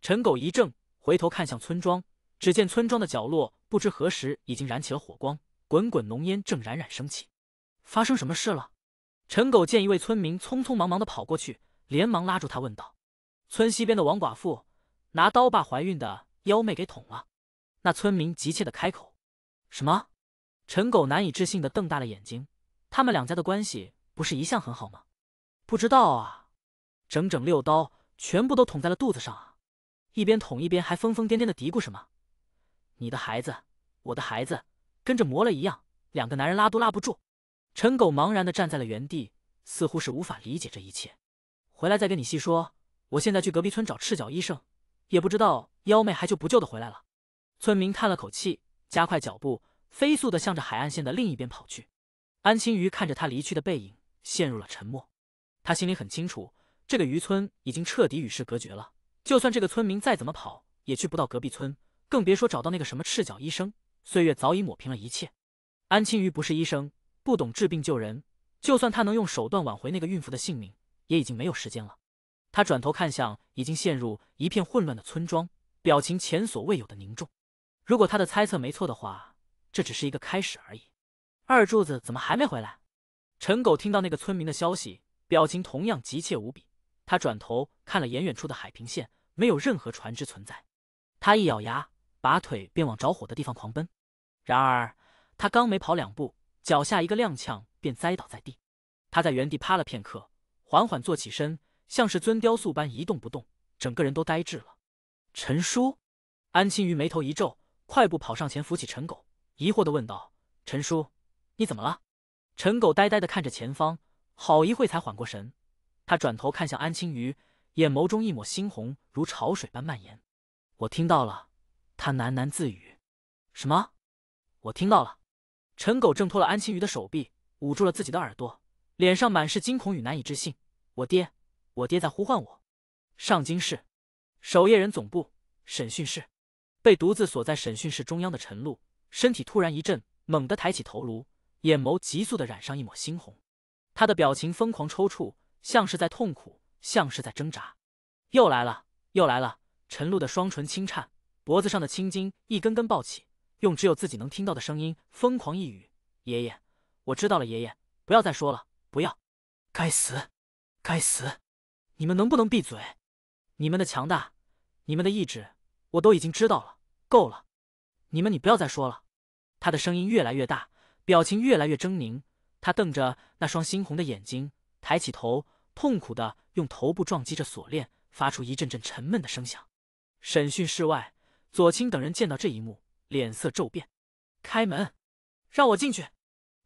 陈狗一怔，回头看向村庄，只见村庄的角落不知何时已经燃起了火光，滚滚浓烟正冉冉升起。发生什么事了？陈狗见一位村民匆匆忙忙的跑过去，连忙拉住他问道：“村西边的王寡妇拿刀把怀孕的幺妹给捅了。”那村民急切的开口：“什么？”陈狗难以置信的瞪大了眼睛：“他们两家的关系不是一向很好吗？”“不知道啊。”“整整六刀，全部都捅在了肚子上啊！”一边捅一边还疯疯癫癫的嘀咕什么：“你的孩子，我的孩子，跟着魔了一样，两个男人拉都拉不住。”陈狗茫然的站在了原地，似乎是无法理解这一切。回来再跟你细说。我现在去隔壁村找赤脚医生，也不知道幺妹还救不救的回来了。村民叹了口气，加快脚步，飞速的向着海岸线的另一边跑去。安青鱼看着他离去的背影，陷入了沉默。他心里很清楚，这个渔村已经彻底与世隔绝了。就算这个村民再怎么跑，也去不到隔壁村，更别说找到那个什么赤脚医生。岁月早已抹平了一切。安青鱼不是医生。不懂治病救人，就算他能用手段挽回那个孕妇的性命，也已经没有时间了。他转头看向已经陷入一片混乱的村庄，表情前所未有的凝重。如果他的猜测没错的话，这只是一个开始而已。二柱子怎么还没回来？陈狗听到那个村民的消息，表情同样急切无比。他转头看了眼远处的海平线，没有任何船只存在。他一咬牙，拔腿便往着火的地方狂奔。然而他刚没跑两步，脚下一个踉跄，便栽倒在地。他在原地趴了片刻，缓缓坐起身，像是尊雕塑般一动不动，整个人都呆滞了。陈叔，安青鱼眉头一皱，快步跑上前扶起陈狗，疑惑的问道：“陈叔，你怎么了？”陈狗呆呆的看着前方，好一会才缓过神。他转头看向安青鱼，眼眸中一抹猩红如潮水般蔓延。“我听到了。”他喃喃自语。“什么？我听到了。”陈狗挣脱了安青鱼的手臂，捂住了自己的耳朵，脸上满是惊恐与难以置信。我爹，我爹在呼唤我。上京市守夜人总部审讯室，被独自锁在审讯室中央的陈露，身体突然一震，猛地抬起头颅，眼眸急速的染上一抹猩红。他的表情疯狂抽搐，像是在痛苦，像是在挣扎。又来了，又来了！陈露的双唇轻颤，脖子上的青筋一根根暴起。用只有自己能听到的声音疯狂一语：“爷爷，我知道了，爷爷，不要再说了，不要！该死，该死！你们能不能闭嘴？你们的强大，你们的意志，我都已经知道了，够了！你们，你不要再说了！”他的声音越来越大，表情越来越狰狞。他瞪着那双猩红的眼睛，抬起头，痛苦的用头部撞击着锁链，发出一阵阵沉闷的声响。审讯室外，左青等人见到这一幕。脸色骤变，开门，让我进去。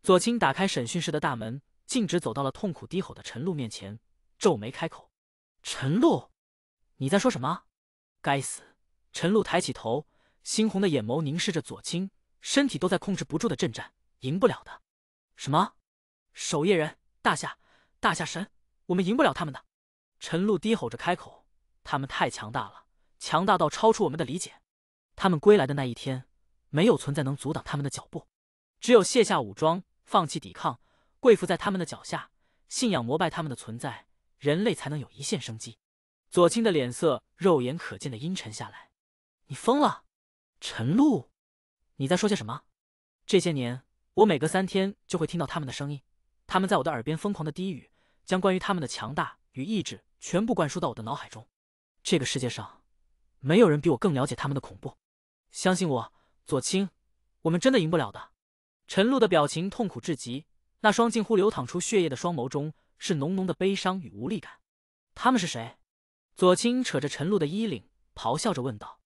左青打开审讯室的大门，径直走到了痛苦低吼的陈露面前，皱眉开口：“陈露，你在说什么？该死！”陈露抬起头，猩红的眼眸凝视着左青，身体都在控制不住的震颤，赢不了的。什么？守夜人，大夏，大夏神，我们赢不了他们的。陈露低吼着开口：“他们太强大了，强大到超出我们的理解。他们归来的那一天。”没有存在能阻挡他们的脚步，只有卸下武装，放弃抵抗，跪伏在他们的脚下，信仰膜拜他们的存在，人类才能有一线生机。左青的脸色肉眼可见的阴沉下来。你疯了，陈露，你在说些什么？这些年，我每隔三天就会听到他们的声音，他们在我的耳边疯狂的低语，将关于他们的强大与意志全部灌输到我的脑海中。这个世界上，没有人比我更了解他们的恐怖。相信我。左青，我们真的赢不了的。陈露的表情痛苦至极，那双近乎流淌出血液的双眸中是浓浓的悲伤与无力感。他们是谁？左青扯着陈露的衣领，咆哮着问道。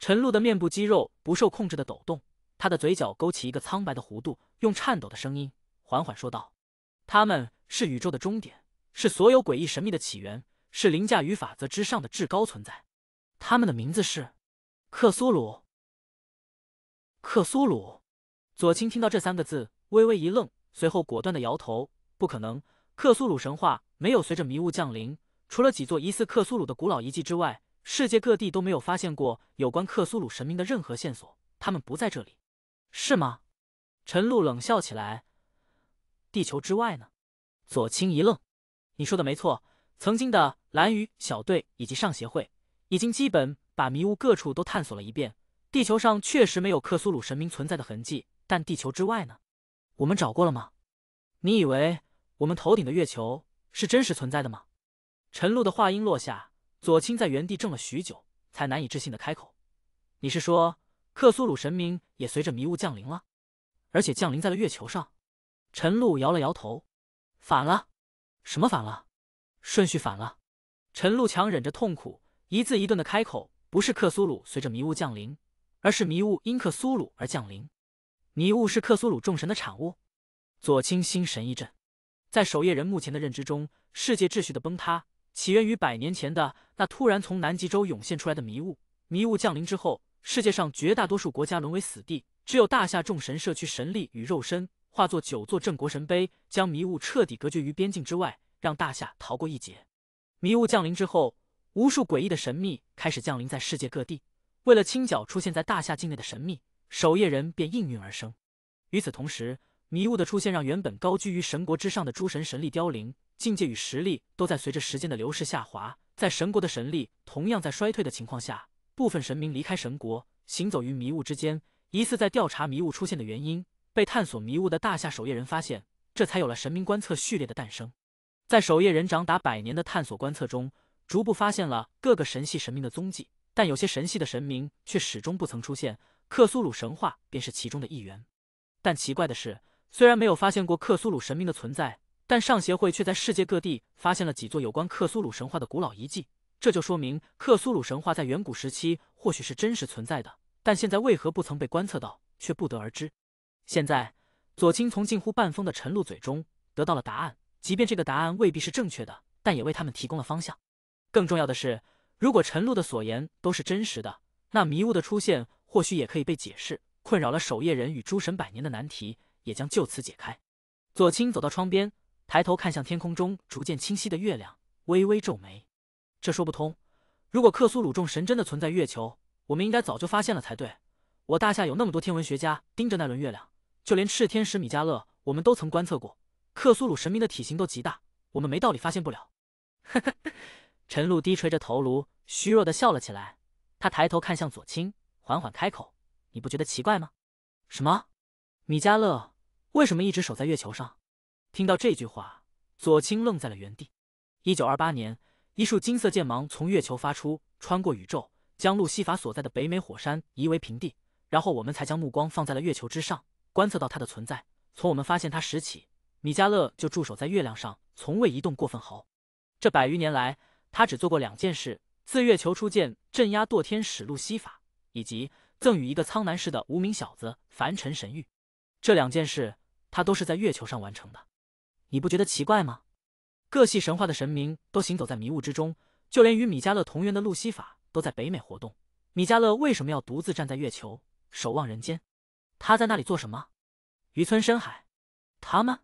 陈露的面部肌肉不受控制的抖动，她的嘴角勾起一个苍白的弧度，用颤抖的声音缓缓说道：“他们是宇宙的终点，是所有诡异神秘的起源，是凌驾于法则之上的至高存在。他们的名字是克苏鲁。”克苏鲁，左青听到这三个字，微微一愣，随后果断的摇头，不可能，克苏鲁神话没有随着迷雾降临，除了几座疑似克苏鲁的古老遗迹之外，世界各地都没有发现过有关克苏鲁神明的任何线索，他们不在这里，是吗？陈露冷笑起来，地球之外呢？左青一愣，你说的没错，曾经的蓝鱼小队以及上协会，已经基本把迷雾各处都探索了一遍。地球上确实没有克苏鲁神明存在的痕迹，但地球之外呢？我们找过了吗？你以为我们头顶的月球是真实存在的吗？陈露的话音落下，左青在原地怔了许久，才难以置信的开口：“你是说克苏鲁神明也随着迷雾降临了，而且降临在了月球上？”陈露摇了摇头：“反了，什么反了？顺序反了。”陈露强忍着痛苦，一字一顿的开口：“不是克苏鲁随着迷雾降临。”而是迷雾因克苏鲁而降临，迷雾是克苏鲁众神的产物。左倾心神一震，在守夜人目前的认知中，世界秩序的崩塌起源于百年前的那突然从南极洲涌现出来的迷雾。迷雾降临之后，世界上绝大多数国家沦为死地，只有大夏众神社区神力与肉身，化作九座镇国神碑，将迷雾彻底隔绝于边境之外，让大夏逃过一劫。迷雾降临之后，无数诡异的神秘开始降临在世界各地。为了清剿出现在大夏境内的神秘守夜人便应运而生。与此同时，迷雾的出现让原本高居于神国之上的诸神神力凋零，境界与实力都在随着时间的流逝下滑。在神国的神力同样在衰退的情况下，部分神明离开神国，行走于迷雾之间，疑似在调查迷雾出现的原因。被探索迷雾的大夏守夜人发现，这才有了神明观测序列的诞生。在守夜人长达百年的探索观测中，逐步发现了各个神系神明的踪迹。但有些神系的神明却始终不曾出现，克苏鲁神话便是其中的一员。但奇怪的是，虽然没有发现过克苏鲁神明的存在，但上协会却在世界各地发现了几座有关克苏鲁神话的古老遗迹。这就说明克苏鲁神话在远古时期或许是真实存在的，但现在为何不曾被观测到，却不得而知。现在，左青从近乎半疯的陈露嘴中得到了答案，即便这个答案未必是正确的，但也为他们提供了方向。更重要的是。如果陈露的所言都是真实的，那迷雾的出现或许也可以被解释，困扰了守夜人与诸神百年的难题也将就此解开。左青走到窗边，抬头看向天空中逐渐清晰的月亮，微微皱眉。这说不通。如果克苏鲁众神真的存在月球，我们应该早就发现了才对。我大夏有那么多天文学家盯着那轮月亮，就连炽天使米迦勒，我们都曾观测过。克苏鲁神明的体型都极大，我们没道理发现不了。呵呵。陈露低垂着头颅，虚弱的笑了起来。他抬头看向左青，缓缓开口：“你不觉得奇怪吗？”“什么？米迦勒为什么一直守在月球上？”听到这句话，左青愣在了原地。一九二八年，一束金色剑芒从月球发出，穿过宇宙，将路西法所在的北美火山夷为平地。然后我们才将目光放在了月球之上，观测到它的存在。从我们发现它时起，米迦勒就驻守在月亮上，从未移动过分毫。这百余年来，他只做过两件事：自月球出剑镇压堕天使路西法，以及赠予一个苍南市的无名小子凡尘神域。这两件事他都是在月球上完成的。你不觉得奇怪吗？各系神话的神明都行走在迷雾之中，就连与米迦勒同源的路西法都在北美活动。米迦勒为什么要独自站在月球守望人间？他在那里做什么？渔村深海，他们？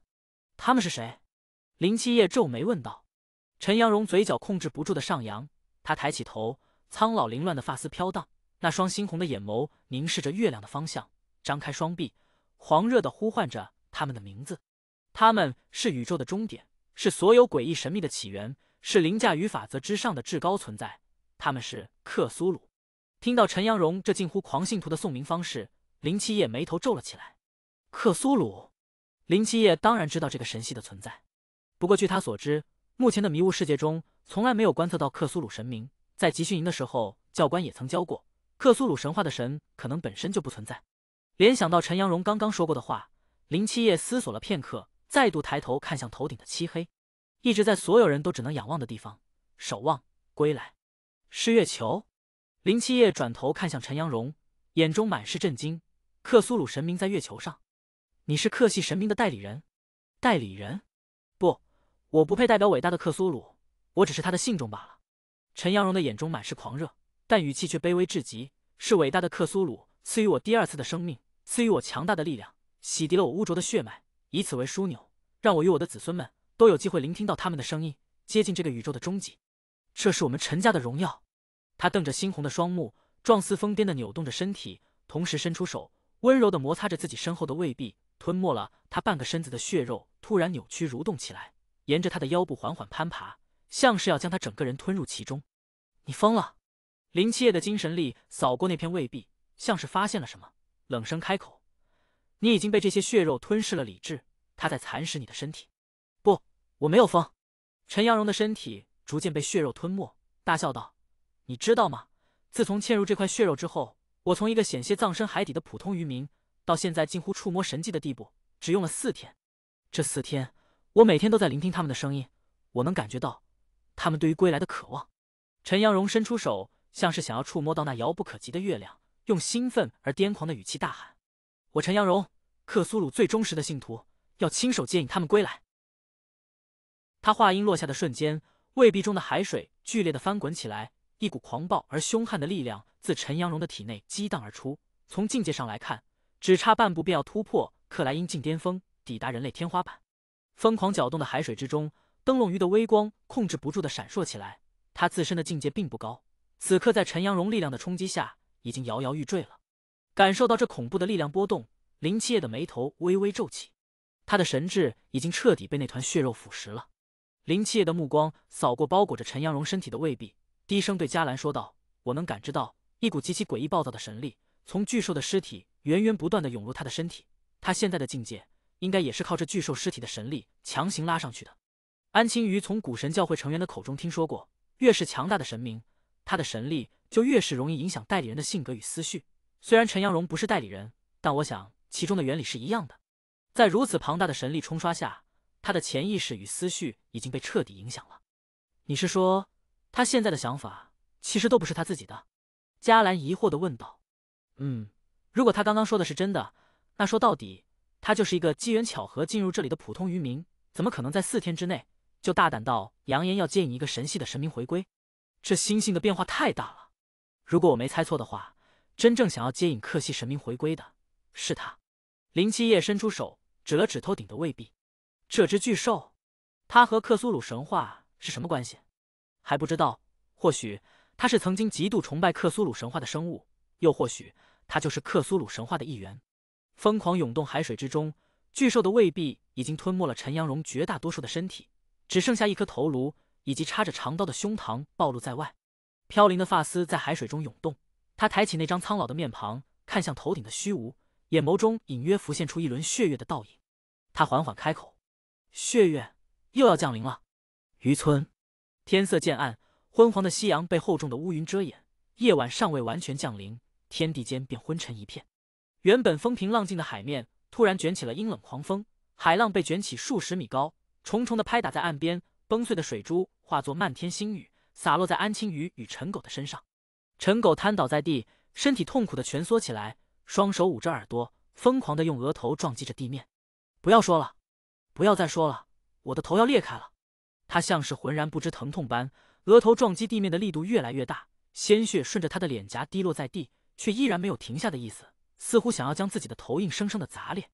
他们是谁？林七夜皱眉问道。陈阳荣嘴角控制不住的上扬，他抬起头，苍老凌乱的发丝飘荡，那双猩红的眼眸凝视着月亮的方向，张开双臂，狂热的呼唤着他们的名字。他们是宇宙的终点，是所有诡异神秘的起源，是凌驾于法则之上的至高存在。他们是克苏鲁。听到陈阳荣这近乎狂信徒的送名方式，林七夜眉头皱了起来。克苏鲁，林七夜当然知道这个神系的存在，不过据他所知。目前的迷雾世界中，从来没有观测到克苏鲁神明。在集训营的时候，教官也曾教过，克苏鲁神话的神可能本身就不存在。联想到陈阳荣刚刚说过的话，林七夜思索了片刻，再度抬头看向头顶的漆黑，一直在所有人都只能仰望的地方，守望归来，是月球。林七夜转头看向陈阳荣，眼中满是震惊：克苏鲁神明在月球上？你是克系神明的代理人？代理人？我不配代表伟大的克苏鲁，我只是他的信众罢了。陈阳荣的眼中满是狂热，但语气却卑微至极。是伟大的克苏鲁赐予我第二次的生命，赐予我强大的力量，洗涤了我污浊的血脉，以此为枢纽，让我与我的子孙们都有机会聆听到他们的声音，接近这个宇宙的终极。这是我们陈家的荣耀。他瞪着猩红的双目，状似疯癫的扭动着身体，同时伸出手，温柔的摩擦着自己身后的胃壁，吞没了他半个身子的血肉突然扭曲蠕动起来。沿着他的腰部缓缓攀爬，像是要将他整个人吞入其中。你疯了！林七夜的精神力扫过那片胃壁，像是发现了什么，冷声开口：“你已经被这些血肉吞噬了理智，他在蚕食你的身体。”“不，我没有疯。”陈阳荣的身体逐渐被血肉吞没，大笑道：“你知道吗？自从嵌入这块血肉之后，我从一个险些葬身海底的普通渔民，到现在近乎触摸神迹的地步，只用了四天。这四天……”我每天都在聆听他们的声音，我能感觉到，他们对于归来的渴望。陈阳荣伸出手，像是想要触摸到那遥不可及的月亮，用兴奋而癫狂的语气大喊：“我陈阳荣，克苏鲁最忠实的信徒，要亲手接引他们归来！”他话音落下的瞬间，胃壁中的海水剧烈的翻滚起来，一股狂暴而凶悍的力量自陈阳荣的体内激荡而出。从境界上来看，只差半步便要突破克莱因境巅峰，抵达人类天花板。疯狂搅动的海水之中，灯笼鱼的微光控制不住的闪烁起来。它自身的境界并不高，此刻在陈阳荣力量的冲击下，已经摇摇欲坠了。感受到这恐怖的力量波动，林七夜的眉头微微皱起。他的神智已经彻底被那团血肉腐蚀了。林七夜的目光扫过包裹着陈阳荣身体的胃壁，低声对嘉兰说道：“我能感知到，一股极其诡异暴躁的神力，从巨兽的尸体源源不断的涌入他的身体。他现在的境界……”应该也是靠这巨兽尸体的神力强行拉上去的。安青鱼从古神教会成员的口中听说过，越是强大的神明，他的神力就越是容易影响代理人的性格与思绪。虽然陈阳荣不是代理人，但我想其中的原理是一样的。在如此庞大的神力冲刷下，他的潜意识与思绪已经被彻底影响了。你是说，他现在的想法其实都不是他自己的？嘉兰疑惑地问道。嗯，如果他刚刚说的是真的，那说到底……他就是一个机缘巧合进入这里的普通渔民，怎么可能在四天之内就大胆到扬言要接引一个神系的神明回归？这心性的变化太大了。如果我没猜错的话，真正想要接引克系神明回归的是他。林七夜伸出手指了指头顶的卫壁，这只巨兽，它和克苏鲁神话是什么关系？还不知道。或许它是曾经极度崇拜克苏鲁神话的生物，又或许它就是克苏鲁神话的一员。疯狂涌动，海水之中，巨兽的胃壁已经吞没了陈阳荣绝大多数的身体，只剩下一颗头颅以及插着长刀的胸膛暴露在外。飘零的发丝在海水中涌动，他抬起那张苍老的面庞，看向头顶的虚无，眼眸中隐约浮现出一轮血月的倒影。他缓缓开口：“血月又要降临了。”渔村，天色渐暗，昏黄的夕阳被厚重的乌云遮掩，夜晚尚未完全降临，天地间便昏沉一片。原本风平浪静的海面突然卷起了阴冷狂风，海浪被卷起数十米高，重重的拍打在岸边，崩碎的水珠化作漫天星雨，洒落在安青鱼与陈狗的身上。陈狗瘫倒在地，身体痛苦的蜷缩起来，双手捂着耳朵，疯狂的用额头撞击着地面。不要说了，不要再说了，我的头要裂开了！他像是浑然不知疼痛般，额头撞击地面的力度越来越大，鲜血顺着他的脸颊滴落在地，却依然没有停下的意思。似乎想要将自己的头硬生生的砸裂，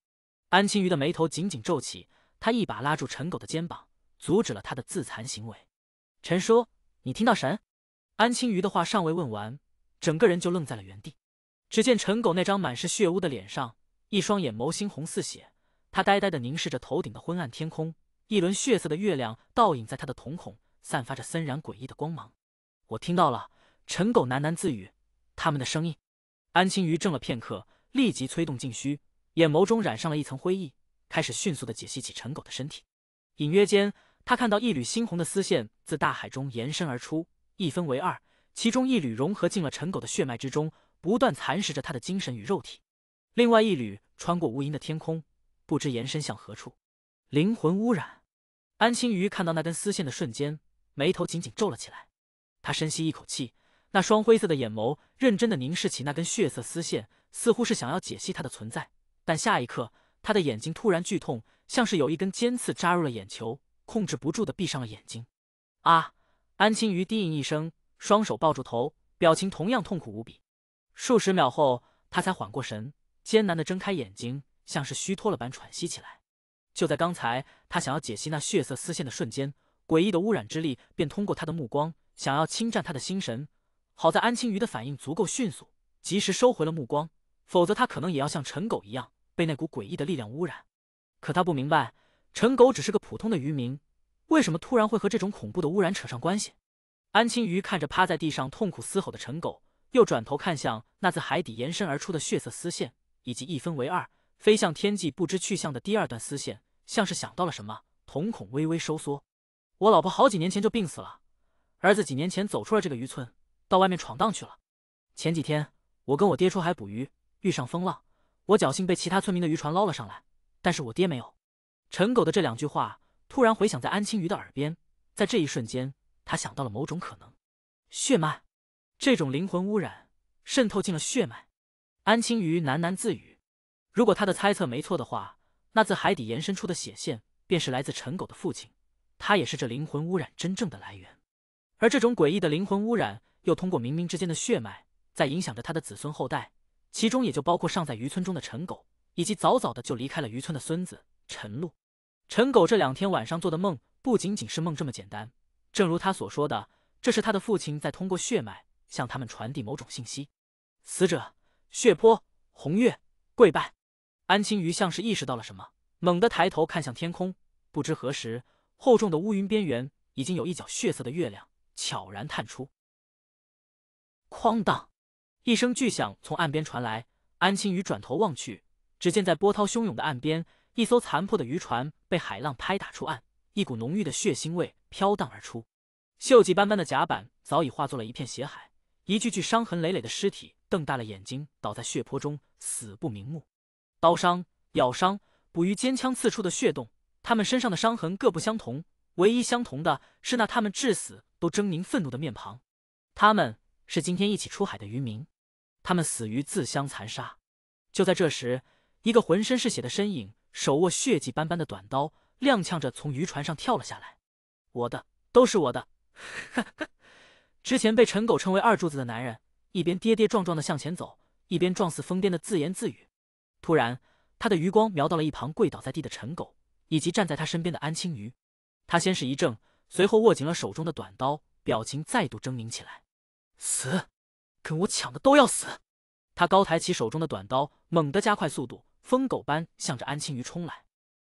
安青鱼的眉头紧紧皱起，他一把拉住陈狗的肩膀，阻止了他的自残行为。陈叔，你听到神？安青鱼的话尚未问完，整个人就愣在了原地。只见陈狗那张满是血污的脸上，一双眼眸猩红似血，他呆呆的凝视着头顶的昏暗天空，一轮血色的月亮倒影在他的瞳孔，散发着森然诡异的光芒。我听到了，陈狗喃喃自语，他们的声音。安青鱼怔了片刻，立即催动禁虚，眼眸中染上了一层灰意，开始迅速的解析起陈狗的身体。隐约间，他看到一缕猩红的丝线自大海中延伸而出，一分为二，其中一缕融合进了陈狗的血脉之中，不断蚕食着他的精神与肉体；另外一缕穿过无垠的天空，不知延伸向何处。灵魂污染！安青鱼看到那根丝线的瞬间，眉头紧紧皱了起来。他深吸一口气。那双灰色的眼眸认真的凝视起那根血色丝线，似乎是想要解析它的存在。但下一刻，他的眼睛突然剧痛，像是有一根尖刺扎入了眼球，控制不住的闭上了眼睛。啊！安青鱼低吟一声，双手抱住头，表情同样痛苦无比。数十秒后，他才缓过神，艰难的睁开眼睛，像是虚脱了般喘息起来。就在刚才，他想要解析那血色丝线的瞬间，诡异的污染之力便通过他的目光，想要侵占他的心神。好在安青鱼的反应足够迅速，及时收回了目光，否则他可能也要像陈狗一样被那股诡异的力量污染。可他不明白，陈狗只是个普通的渔民，为什么突然会和这种恐怖的污染扯上关系？安青鱼看着趴在地上痛苦嘶吼的陈狗，又转头看向那自海底延伸而出的血色丝线，以及一分为二飞向天际不知去向的第二段丝线，像是想到了什么，瞳孔微微收缩。我老婆好几年前就病死了，儿子几年前走出了这个渔村。到外面闯荡去了。前几天，我跟我爹出海捕鱼，遇上风浪，我侥幸被其他村民的渔船捞了上来，但是我爹没有。陈狗的这两句话突然回响在安青鱼的耳边，在这一瞬间，他想到了某种可能：血脉，这种灵魂污染渗透进了血脉。安青鱼喃喃自语：“如果他的猜测没错的话，那自海底延伸出的血线便是来自陈狗的父亲，他也是这灵魂污染真正的来源。而这种诡异的灵魂污染。”又通过冥冥之间的血脉，在影响着他的子孙后代，其中也就包括尚在渔村中的陈狗，以及早早的就离开了渔村的孙子陈露。陈狗这两天晚上做的梦，不仅仅是梦这么简单。正如他所说的，这是他的父亲在通过血脉向他们传递某种信息。死者血泊，红月跪拜。安青鱼像是意识到了什么，猛地抬头看向天空。不知何时，厚重的乌云边缘已经有一角血色的月亮悄然探出。哐当！一声巨响从岸边传来，安青鱼转头望去，只见在波涛汹涌的岸边，一艘残破的渔船被海浪拍打出岸，一股浓郁的血腥味飘荡而出。锈迹斑斑的甲板早已化作了一片血海，一具具伤痕累累的尸体瞪大了眼睛，倒在血泊中，死不瞑目。刀伤、咬伤、捕鱼尖枪刺出的血洞，他们身上的伤痕各不相同，唯一相同的是那他们至死都狰狞愤怒的面庞。他们。是今天一起出海的渔民，他们死于自相残杀。就在这时，一个浑身是血的身影，手握血迹斑斑的短刀，踉跄着从渔船上跳了下来。我的，都是我的。之前被陈狗称为二柱子的男人，一边跌跌撞撞地向前走，一边状似疯癫的自言自语。突然，他的余光瞄到了一旁跪倒在地的陈狗，以及站在他身边的安青鱼。他先是一怔，随后握紧了手中的短刀，表情再度狰狞起来。死，跟我抢的都要死！他高抬起手中的短刀，猛地加快速度，疯狗般向着安青鱼冲来。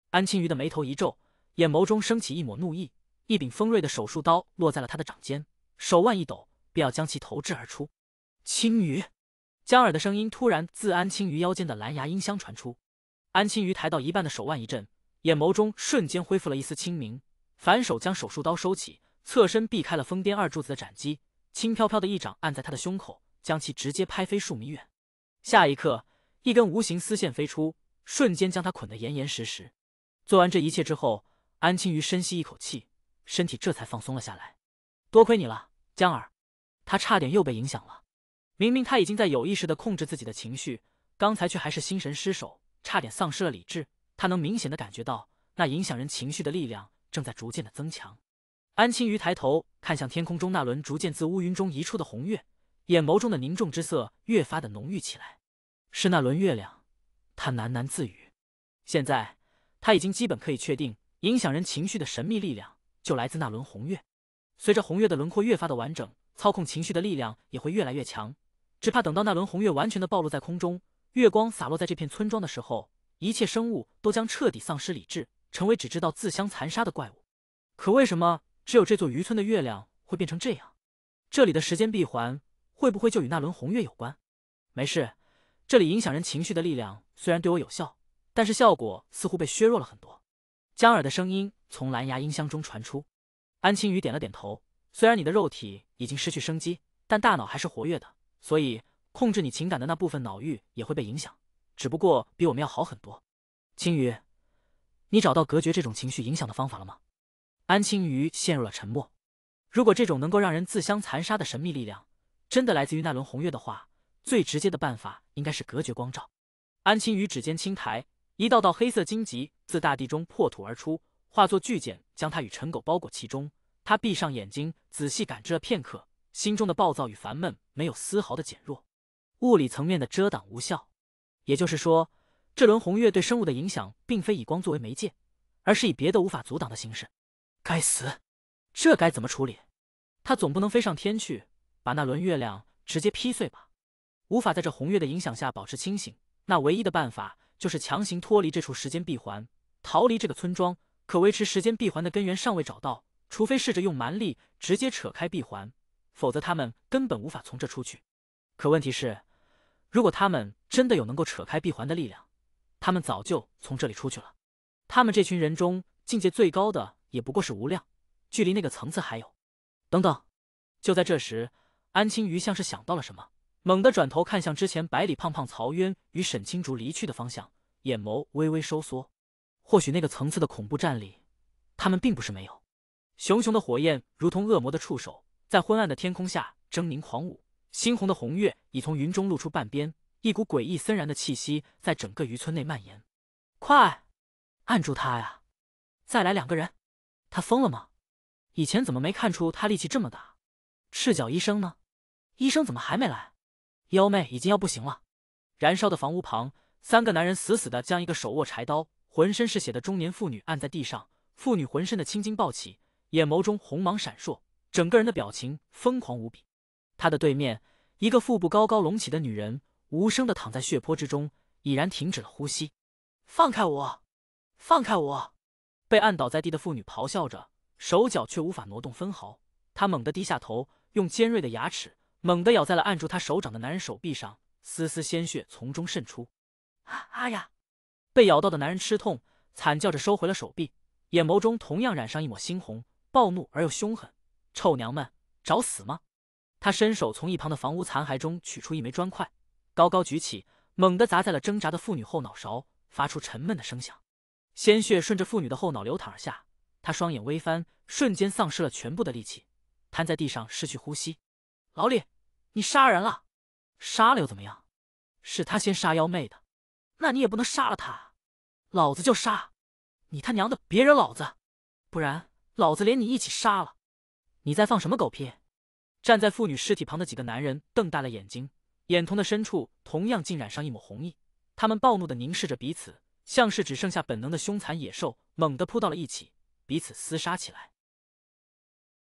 安青鱼的眉头一皱，眼眸中升起一抹怒意，一柄锋锐的手术刀落在了他的掌间，手腕一抖，便要将其投掷而出。青鱼江耳的声音突然自安青鱼腰间的蓝牙音箱传出，安青鱼抬到一半的手腕一震，眼眸中瞬间恢复了一丝清明，反手将手术刀收起，侧身避开了疯癫二柱子的斩击。轻飘飘的一掌按在他的胸口，将其直接拍飞数米远。下一刻，一根无形丝线飞出，瞬间将他捆得严严实实。做完这一切之后，安青鱼深吸一口气，身体这才放松了下来。多亏你了，江儿。他差点又被影响了。明明他已经在有意识地控制自己的情绪，刚才却还是心神失守，差点丧失了理智。他能明显的感觉到，那影响人情绪的力量正在逐渐的增强。安青鱼抬头看向天空中那轮逐渐自乌云中移出的红月，眼眸中的凝重之色越发的浓郁起来。是那轮月亮，他喃喃自语。现在他已经基本可以确定，影响人情绪的神秘力量就来自那轮红月。随着红月的轮廓越发的完整，操控情绪的力量也会越来越强。只怕等到那轮红月完全的暴露在空中，月光洒落在这片村庄的时候，一切生物都将彻底丧失理智，成为只知道自相残杀的怪物。可为什么？只有这座渔村的月亮会变成这样，这里的时间闭环会不会就与那轮红月有关？没事，这里影响人情绪的力量虽然对我有效，但是效果似乎被削弱了很多。江耳的声音从蓝牙音箱中传出。安青鱼点了点头。虽然你的肉体已经失去生机，但大脑还是活跃的，所以控制你情感的那部分脑域也会被影响，只不过比我们要好很多。青鱼，你找到隔绝这种情绪影响的方法了吗？安青鱼陷入了沉默。如果这种能够让人自相残杀的神秘力量真的来自于那轮红月的话，最直接的办法应该是隔绝光照。安青鱼指尖轻抬，一道道黑色荆棘自大地中破土而出，化作巨茧将他与陈狗包裹其中。他闭上眼睛，仔细感知了片刻，心中的暴躁与烦闷没有丝毫的减弱。物理层面的遮挡无效，也就是说，这轮红月对生物的影响并非以光作为媒介，而是以别的无法阻挡的形式。该死，这该怎么处理？他总不能飞上天去把那轮月亮直接劈碎吧？无法在这红月的影响下保持清醒，那唯一的办法就是强行脱离这处时间闭环，逃离这个村庄。可维持时间闭环的根源尚未找到，除非试着用蛮力直接扯开闭环，否则他们根本无法从这出去。可问题是，如果他们真的有能够扯开闭环的力量，他们早就从这里出去了。他们这群人中境界最高的。也不过是无量，距离那个层次还有。等等，就在这时，安青鱼像是想到了什么，猛地转头看向之前百里胖胖、曹渊与沈青竹离去的方向，眼眸微微收缩。或许那个层次的恐怖战力，他们并不是没有。熊熊的火焰如同恶魔的触手，在昏暗的天空下狰狞狂舞。猩红的红月已从云中露出半边，一股诡异森然的气息在整个渔村内蔓延。快，按住他呀！再来两个人。他疯了吗？以前怎么没看出他力气这么大？赤脚医生呢？医生怎么还没来？幺妹已经要不行了。燃烧的房屋旁，三个男人死死的将一个手握柴刀、浑身是血的中年妇女按在地上，妇女浑身的青筋暴起，眼眸中红芒闪烁，整个人的表情疯狂无比。他的对面，一个腹部高高隆起的女人无声的躺在血泊之中，已然停止了呼吸。放开我！放开我！被按倒在地的妇女咆哮着，手脚却无法挪动分毫。她猛地低下头，用尖锐的牙齿猛地咬在了按住她手掌的男人手臂上，丝丝鲜血从中渗出。啊呀！被咬到的男人吃痛，惨叫着收回了手臂，眼眸中同样染上一抹猩红，暴怒而又凶狠。臭娘们，找死吗？他伸手从一旁的房屋残骸中取出一枚砖块，高高举起，猛地砸在了挣扎的妇女后脑勺，发出沉闷的声响。鲜血顺着妇女的后脑流淌而下，她双眼微翻，瞬间丧失了全部的力气，瘫在地上，失去呼吸。老李，你杀人了？杀了又怎么样？是他先杀幺妹的，那你也不能杀了他。老子就杀！你他娘的别惹老子，不然老子连你一起杀了！你在放什么狗屁？站在妇女尸体旁的几个男人瞪大了眼睛，眼瞳的深处同样浸染上一抹红意，他们暴怒的凝视着彼此。像是只剩下本能的凶残野兽，猛地扑到了一起，彼此厮杀起来。